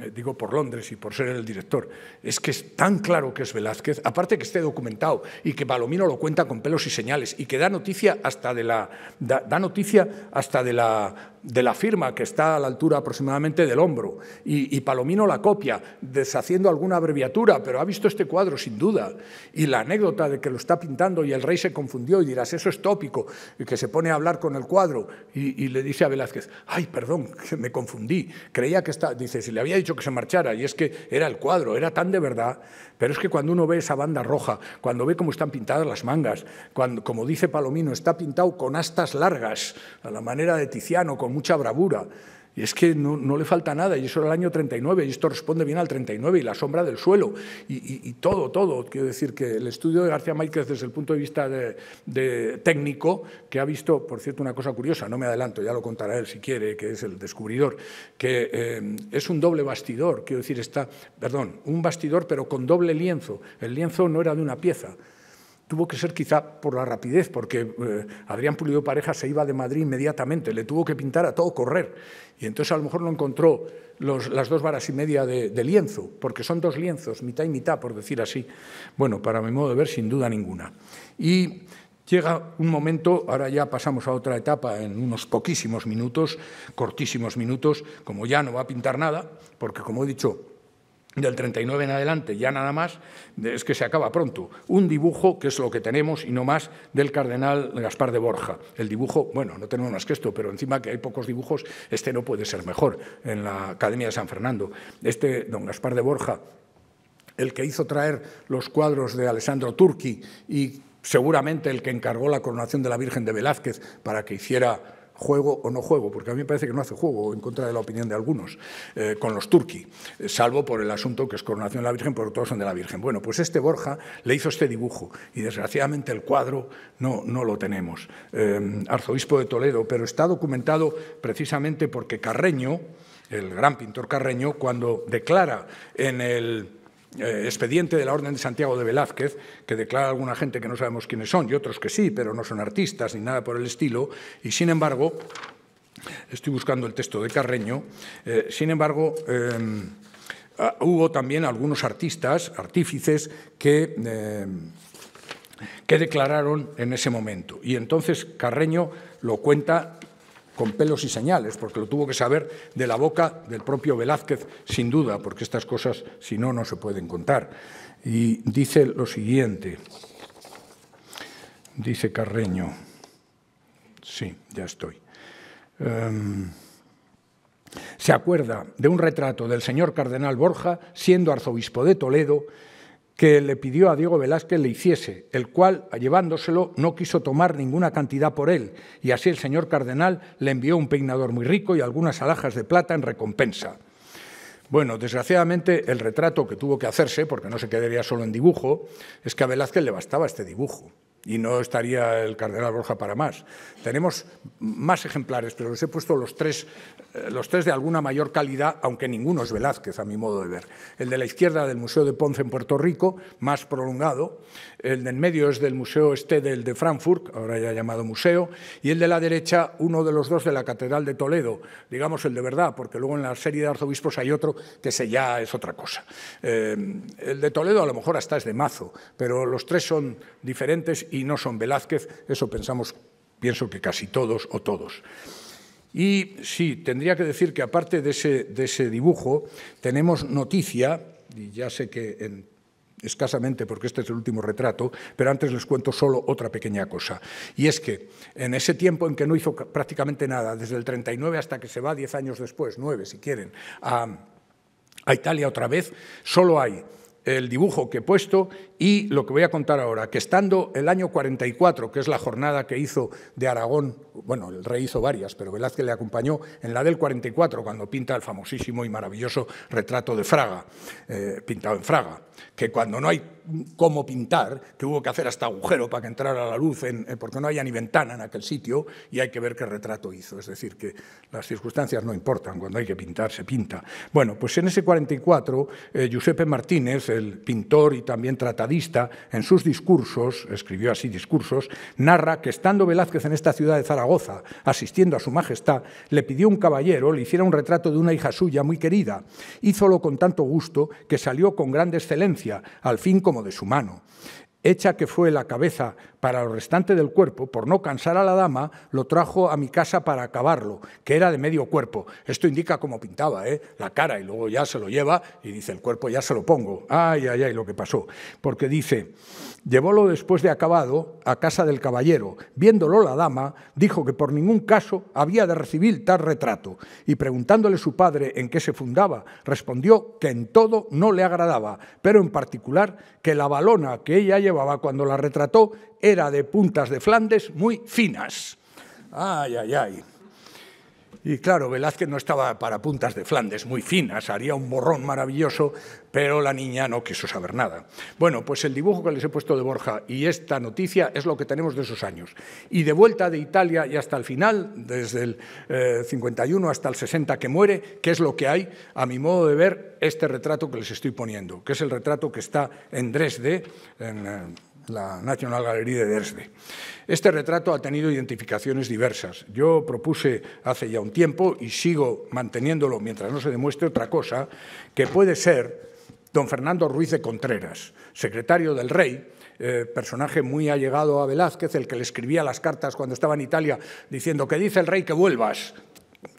eh, digo por Londres y por ser el director, es que es tan claro que es Velázquez, aparte que esté documentado y que Palomino lo cuenta con pelos y señales y que da noticia hasta de la, da noticia hasta de la de la firma, que está a la altura aproximadamente del hombro, y, Palomino la copia, deshaciendo alguna abreviatura, pero ha visto este cuadro sin duda, y la anécdota de que lo está pintando y el rey se confundió y dirás, eso es tópico, y que se pone a hablar con el cuadro y, le dice a Velázquez, ay, perdón, me confundí, creía que está, dice, si le había dicho que se marchara, y es que era el cuadro, era tan de verdad, pero es que cuando uno ve esa banda roja, cuando ve cómo están pintadas las mangas, cuando, como dice Palomino, está pintado con astas largas, a la manera de Tiziano, con mucha bravura. Y es que no, le falta nada, y eso era el año 39, y esto responde bien al 39, y la sombra del suelo, y, todo, todo. Quiero decir que el estudio de García Márquez desde el punto de vista técnico, que ha visto, por cierto, una cosa curiosa, no me adelanto, ya lo contará él si quiere, que es el descubridor, que eh, es un doble bastidor, quiero decir, está, perdón, un bastidor pero con doble lienzo. El lienzo no era de una pieza, tuvo que ser quizá por la rapidez, porque eh, Adrián Pulido Pareja se iba de Madrid inmediatamente, le tuvo que pintar a todo correr. Y entonces a lo mejor no encontró las dos varas y media de, lienzo, porque son dos lienzos, mitad y mitad, por decir así. Bueno, para mi modo de ver, sin duda ninguna. Y llega un momento, ahora ya pasamos a otra etapa en unos poquísimos minutos, cortísimos minutos, como ya no va a pintar nada, porque como he dicho, del 39 en adelante, ya nada más, es que se acaba pronto. Un dibujo, que es lo que tenemos, y no más, del cardenal Gaspar de Borja. El dibujo, bueno, no tenemos más que esto, pero encima que hay pocos dibujos, este no puede ser mejor, en la Academia de San Fernando. Este, don Gaspar de Borja, el que hizo traer los cuadros de Alessandro Turchi y seguramente el que encargó la coronación de la Virgen de Velázquez para que hiciera juego o no juego, porque a mí me parece que no hace juego, en contra de la opinión de algunos, eh, con los turqui, eh, salvo por el asunto que es coronación de la Virgen, porque todos son de la Virgen. Bueno, pues este Borja le hizo este dibujo y desgraciadamente el cuadro no, no lo tenemos. Eh, arzobispo de Toledo, pero está documentado precisamente porque Carreño, el gran pintor Carreño, cuando declara en el eh, expediente de la Orden de Santiago de Velázquez, que declara a alguna gente que no sabemos quiénes son y otros que sí, pero no son artistas ni nada por el estilo, y sin embargo, estoy buscando el texto de Carreño, eh, sin embargo, eh, ah, hubo también algunos artistas, artífices, que que declararon en ese momento. Y entonces Carreño lo cuenta con pelos y señales, porque lo tuvo que saber de la boca del propio Velázquez, sin duda, porque estas cosas, si no, no se pueden contar. Y dice lo siguiente, dice Carreño, sí, ya estoy. Em, se acuerda de un retrato del señor cardenal Borja, siendo arzobispo de Toledo, que le pidió a Diego Velázquez le hiciese, el cual, llevándoselo, no quiso tomar ninguna cantidad por él, y así el señor cardenal le envió un peinador muy rico y algunas alhajas de plata en recompensa. Bueno, desgraciadamente el retrato que tuvo que hacerse, porque no se quedaría solo en dibujo, es que a Velázquez le bastaba este dibujo y no estaría el cardenal Roja para más. Tenemos más ejemplares, pero les he puesto los tres, eh, los tres de alguna mayor calidad, aunque ninguno es Velázquez, a mi modo de ver. El de la izquierda del Museo de Ponce en Puerto Rico, más prolongado. El de en medio es del Museo Este del de Frankfurt, ahora ya llamado museo. Y el de la derecha, uno de los dos de la Catedral de Toledo, digamos el de verdad, porque luego en la serie de arzobispos hay otro que se ya es otra cosa. Eh, el de Toledo a lo mejor hasta es de mazo, pero los tres son diferentes y no son Velázquez, eso pensamos, pienso que casi todos o todos. Y sí, tendría que decir que aparte de ese, de ese dibujo, tenemos noticia, y ya sé que escasamente porque este es el último retrato, pero antes les cuento solo otra pequeña cosa. Y es que en ese tiempo en que no hizo prácticamente nada, desde el 39 hasta que se va diez años después, nueve si quieren, a, a Italia otra vez, solo hay el dibujo que he puesto y lo que voy a contar ahora, que estando el año 44, que es la jornada que hizo de Aragón, bueno, el rey hizo varias, pero Velázquez le acompañó en la del 44, cuando pinta el famosísimo y maravilloso retrato de Fraga, eh, pintado en Fraga, que cuando no hay cómo pintar, que hubo que hacer hasta agujero para que entrara la luz, en, eh, porque no había ni ventana en aquel sitio, y hay que ver qué retrato hizo. Es decir, que las circunstancias no importan, cuando hay que pintar, se pinta. Bueno, pues en ese 44, eh, Giuseppe Martínez, el pintor y también tratadista, en sus discursos, escribió así discursos, narra que estando Velázquez en esta ciudad de Zaragoza, asistiendo a su majestad, le pidió un caballero le hiciera un retrato de una hija suya muy querida. Hízolo con tanto gusto que salió con gran excelencia, al fin como de su mano hecha que fue la cabeza para lo restante del cuerpo, por no cansar a la dama, lo trajo a mi casa para acabarlo, que era de medio cuerpo. Esto indica cómo pintaba, ¿eh? la cara, y luego ya se lo lleva y dice, el cuerpo ya se lo pongo. Ay, ay, ay, lo que pasó. Porque dice, llevólo después de acabado a casa del caballero. Viéndolo la dama, dijo que por ningún caso había de recibir tal retrato. Y preguntándole su padre en qué se fundaba, respondió que en todo no le agradaba, pero en particular que la balona que ella llevaba cuando la retrató era de puntas de Flandes muy finas. Ay, ay, ay. Y claro, Velázquez no estaba para puntas de Flandes muy finas, haría un borrón maravilloso, pero la niña no quiso saber nada. Bueno, pues el dibujo que les he puesto de Borja y esta noticia es lo que tenemos de esos años. Y de vuelta de Italia y hasta el final, desde el 51 eh, hasta el 60 que muere, ¿qué es lo que hay, a mi modo de ver, este retrato que les estoy poniendo, que es el retrato que está en Dresde, en... Eh, la National Gallery de Dresde. Este retrato ha tenido identificaciones diversas. Yo propuse hace ya un tiempo, y sigo manteniéndolo mientras no se demuestre otra cosa, que puede ser don Fernando Ruiz de Contreras, secretario del rey, eh, personaje muy allegado a Velázquez, el que le escribía las cartas cuando estaba en Italia diciendo que dice el rey que vuelvas,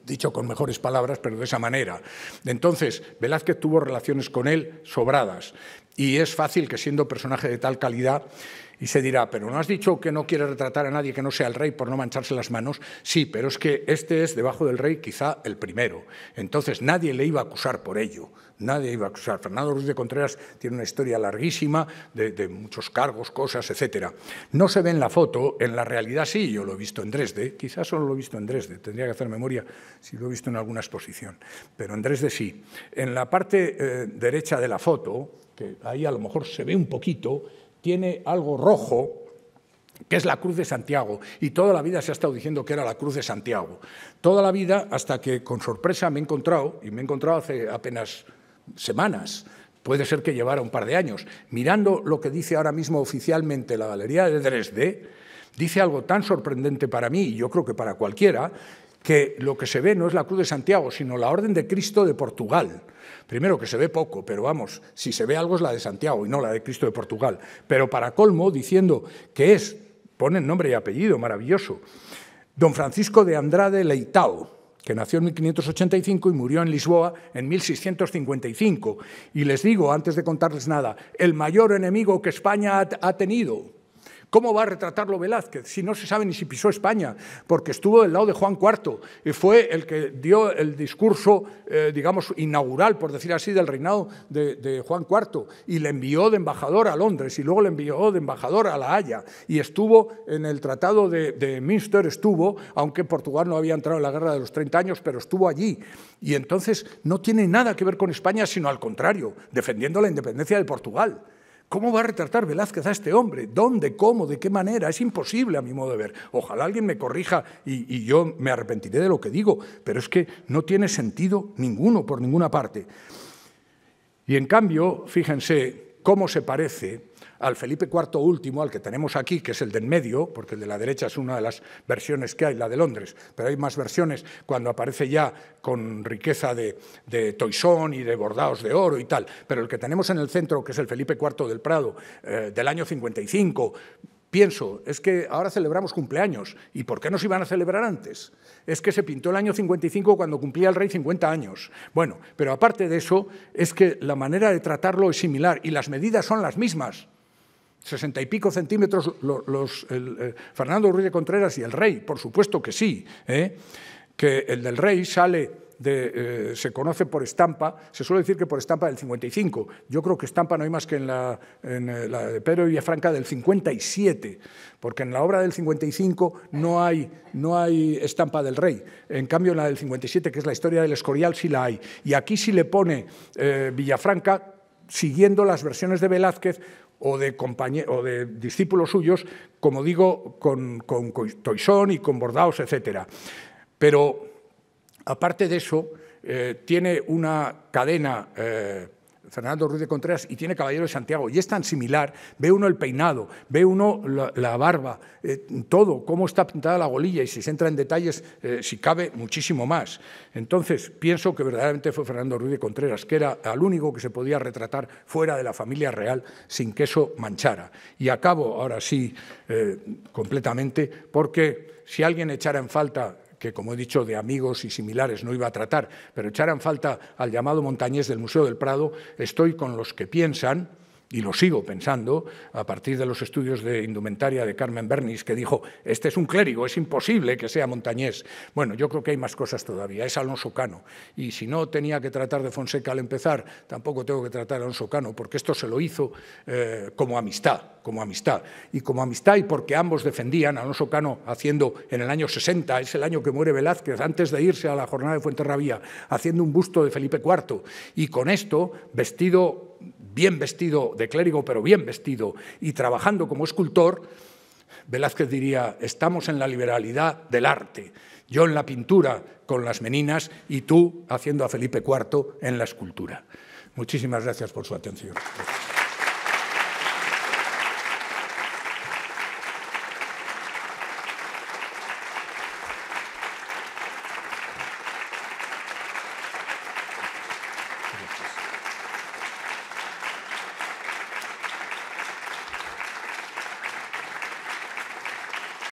dicho con mejores palabras, pero de esa manera. Entonces, Velázquez tuvo relaciones con él sobradas y es fácil que siendo personaje de tal calidad, y se dirá, pero no has dicho que no quiere retratar a nadie que no sea el rey por no mancharse las manos. Sí, pero es que este es debajo del rey quizá el primero. Entonces nadie le iba a acusar por ello nadie iba a acusar. Fernando Ruiz de Contreras tiene una historia larguísima de, muchos cargos, cosas, etc. No se ve en la foto, en la realidad sí, yo lo he visto en Dresde, quizás solo lo he visto en Dresde, tendría que hacer memoria si lo he visto en alguna exposición, pero en Dresde sí. En la parte eh, derecha de la foto, que ahí a lo mejor se ve un poquito, tiene algo rojo, que es la cruz de Santiago. Y toda la vida se ha estado diciendo que era la cruz de Santiago. Toda la vida hasta que con sorpresa me he encontrado, y me he encontrado hace apenas semanas, puede ser que llevara un par de años. Mirando lo que dice ahora mismo oficialmente la Galería de Dresde, dice algo tan sorprendente para mí, y yo creo que para cualquiera, que lo que se ve no es la Cruz de Santiago, sino la Orden de Cristo de Portugal. Primero que se ve poco, pero vamos, si se ve algo es la de Santiago y no la de Cristo de Portugal. Pero para colmo, diciendo que es, ponen nombre y apellido, maravilloso, don Francisco de Andrade Leitao, que nació en 1585 y murió en Lisboa en 1655. Y les digo, antes de contarles nada, el mayor enemigo que España ha tenido ¿Cómo va a retratarlo Velázquez si no se sabe ni si pisó España? Porque estuvo del lado de Juan IV y fue el que dio el discurso, eh, digamos, inaugural, por decir así, del reinado de, Juan IV y le envió de embajador a Londres y luego le envió de embajador a La Haya y estuvo en el Tratado de, de Minster, estuvo, aunque Portugal no había entrado en la Guerra de los 30 años, pero estuvo allí. Y entonces no tiene nada que ver con España, sino al contrario, defendiendo la independencia de Portugal. ¿Cómo va a retratar Velázquez a este hombre? ¿Dónde? ¿Cómo? ¿De qué manera? Es imposible a mi modo de ver. Ojalá alguien me corrija y, yo me arrepentiré de lo que digo, pero es que no tiene sentido ninguno por ninguna parte. Y en cambio, fíjense cómo se parece al Felipe IV último, al que tenemos aquí, que es el de en medio, porque el de la derecha es una de las versiones que hay, la de Londres, pero hay más versiones cuando aparece ya con riqueza de, toisón y de bordados de oro y tal, pero el que tenemos en el centro, que es el Felipe IV del Prado, eh, del año 55, pienso, es que ahora celebramos cumpleaños, ¿y por qué nos iban a celebrar antes? Es que se pintó el año 55 cuando cumplía el rey 50 años. Bueno, pero aparte de eso, es que la manera de tratarlo es similar y las medidas son las mismas. 60 y pico centímetros los, eh, Fernando Ruiz de Contreras y el rey, por supuesto que sí, ¿eh? que el del rey sale de, eh, se conoce por estampa, se suele decir que por estampa del 55, yo creo que estampa no hay más que en la, en la de Pedro Villafranca del 57, porque en la obra del 55 no hay, no hay estampa del rey, en cambio en la del 57, que es la historia del Escorial, sí la hay, y aquí sí le pone Villafranca, siguiendo las versiones de Velázquez, o de, o de discípulos suyos, como digo, con, con Toisón y con Bordaos, etc. Pero, aparte de eso, eh, tiene una cadena eh, Fernando Ruiz de Contreras y tiene Caballero de Santiago. Y es tan similar, ve uno el peinado, ve uno la, barba, eh, todo, cómo está pintada la golilla y si se entra en detalles, eh, si cabe, muchísimo más. Entonces, pienso que verdaderamente fue Fernando Ruiz de Contreras, que era el único que se podía retratar fuera de la familia real sin que eso manchara. Y acabo ahora sí eh, completamente, porque si alguien echara en falta que como he dicho de amigos y similares no iba a tratar, pero echaran falta al llamado montañés del Museo del Prado, estoy con los que piensan y lo sigo pensando, a partir de los estudios de indumentaria de Carmen Bernis, que dijo, este es un clérigo, es imposible que sea montañés. Bueno, yo creo que hay más cosas todavía, es Alonso Cano. Y si no tenía que tratar de Fonseca al empezar, tampoco tengo que tratar a Alonso Cano, porque esto se lo hizo eh, como amistad, como amistad. Y como amistad y porque ambos defendían, Alonso Cano haciendo en el año 60, es el año que muere Velázquez, antes de irse a la jornada de Fuenterrabía, haciendo un busto de Felipe IV. Y con esto, vestido bien vestido de clérigo, pero bien vestido, y trabajando como escultor, Velázquez diría, estamos en la liberalidad del arte, yo en la pintura con las meninas y tú haciendo a Felipe IV en la escultura. Muchísimas gracias por su atención.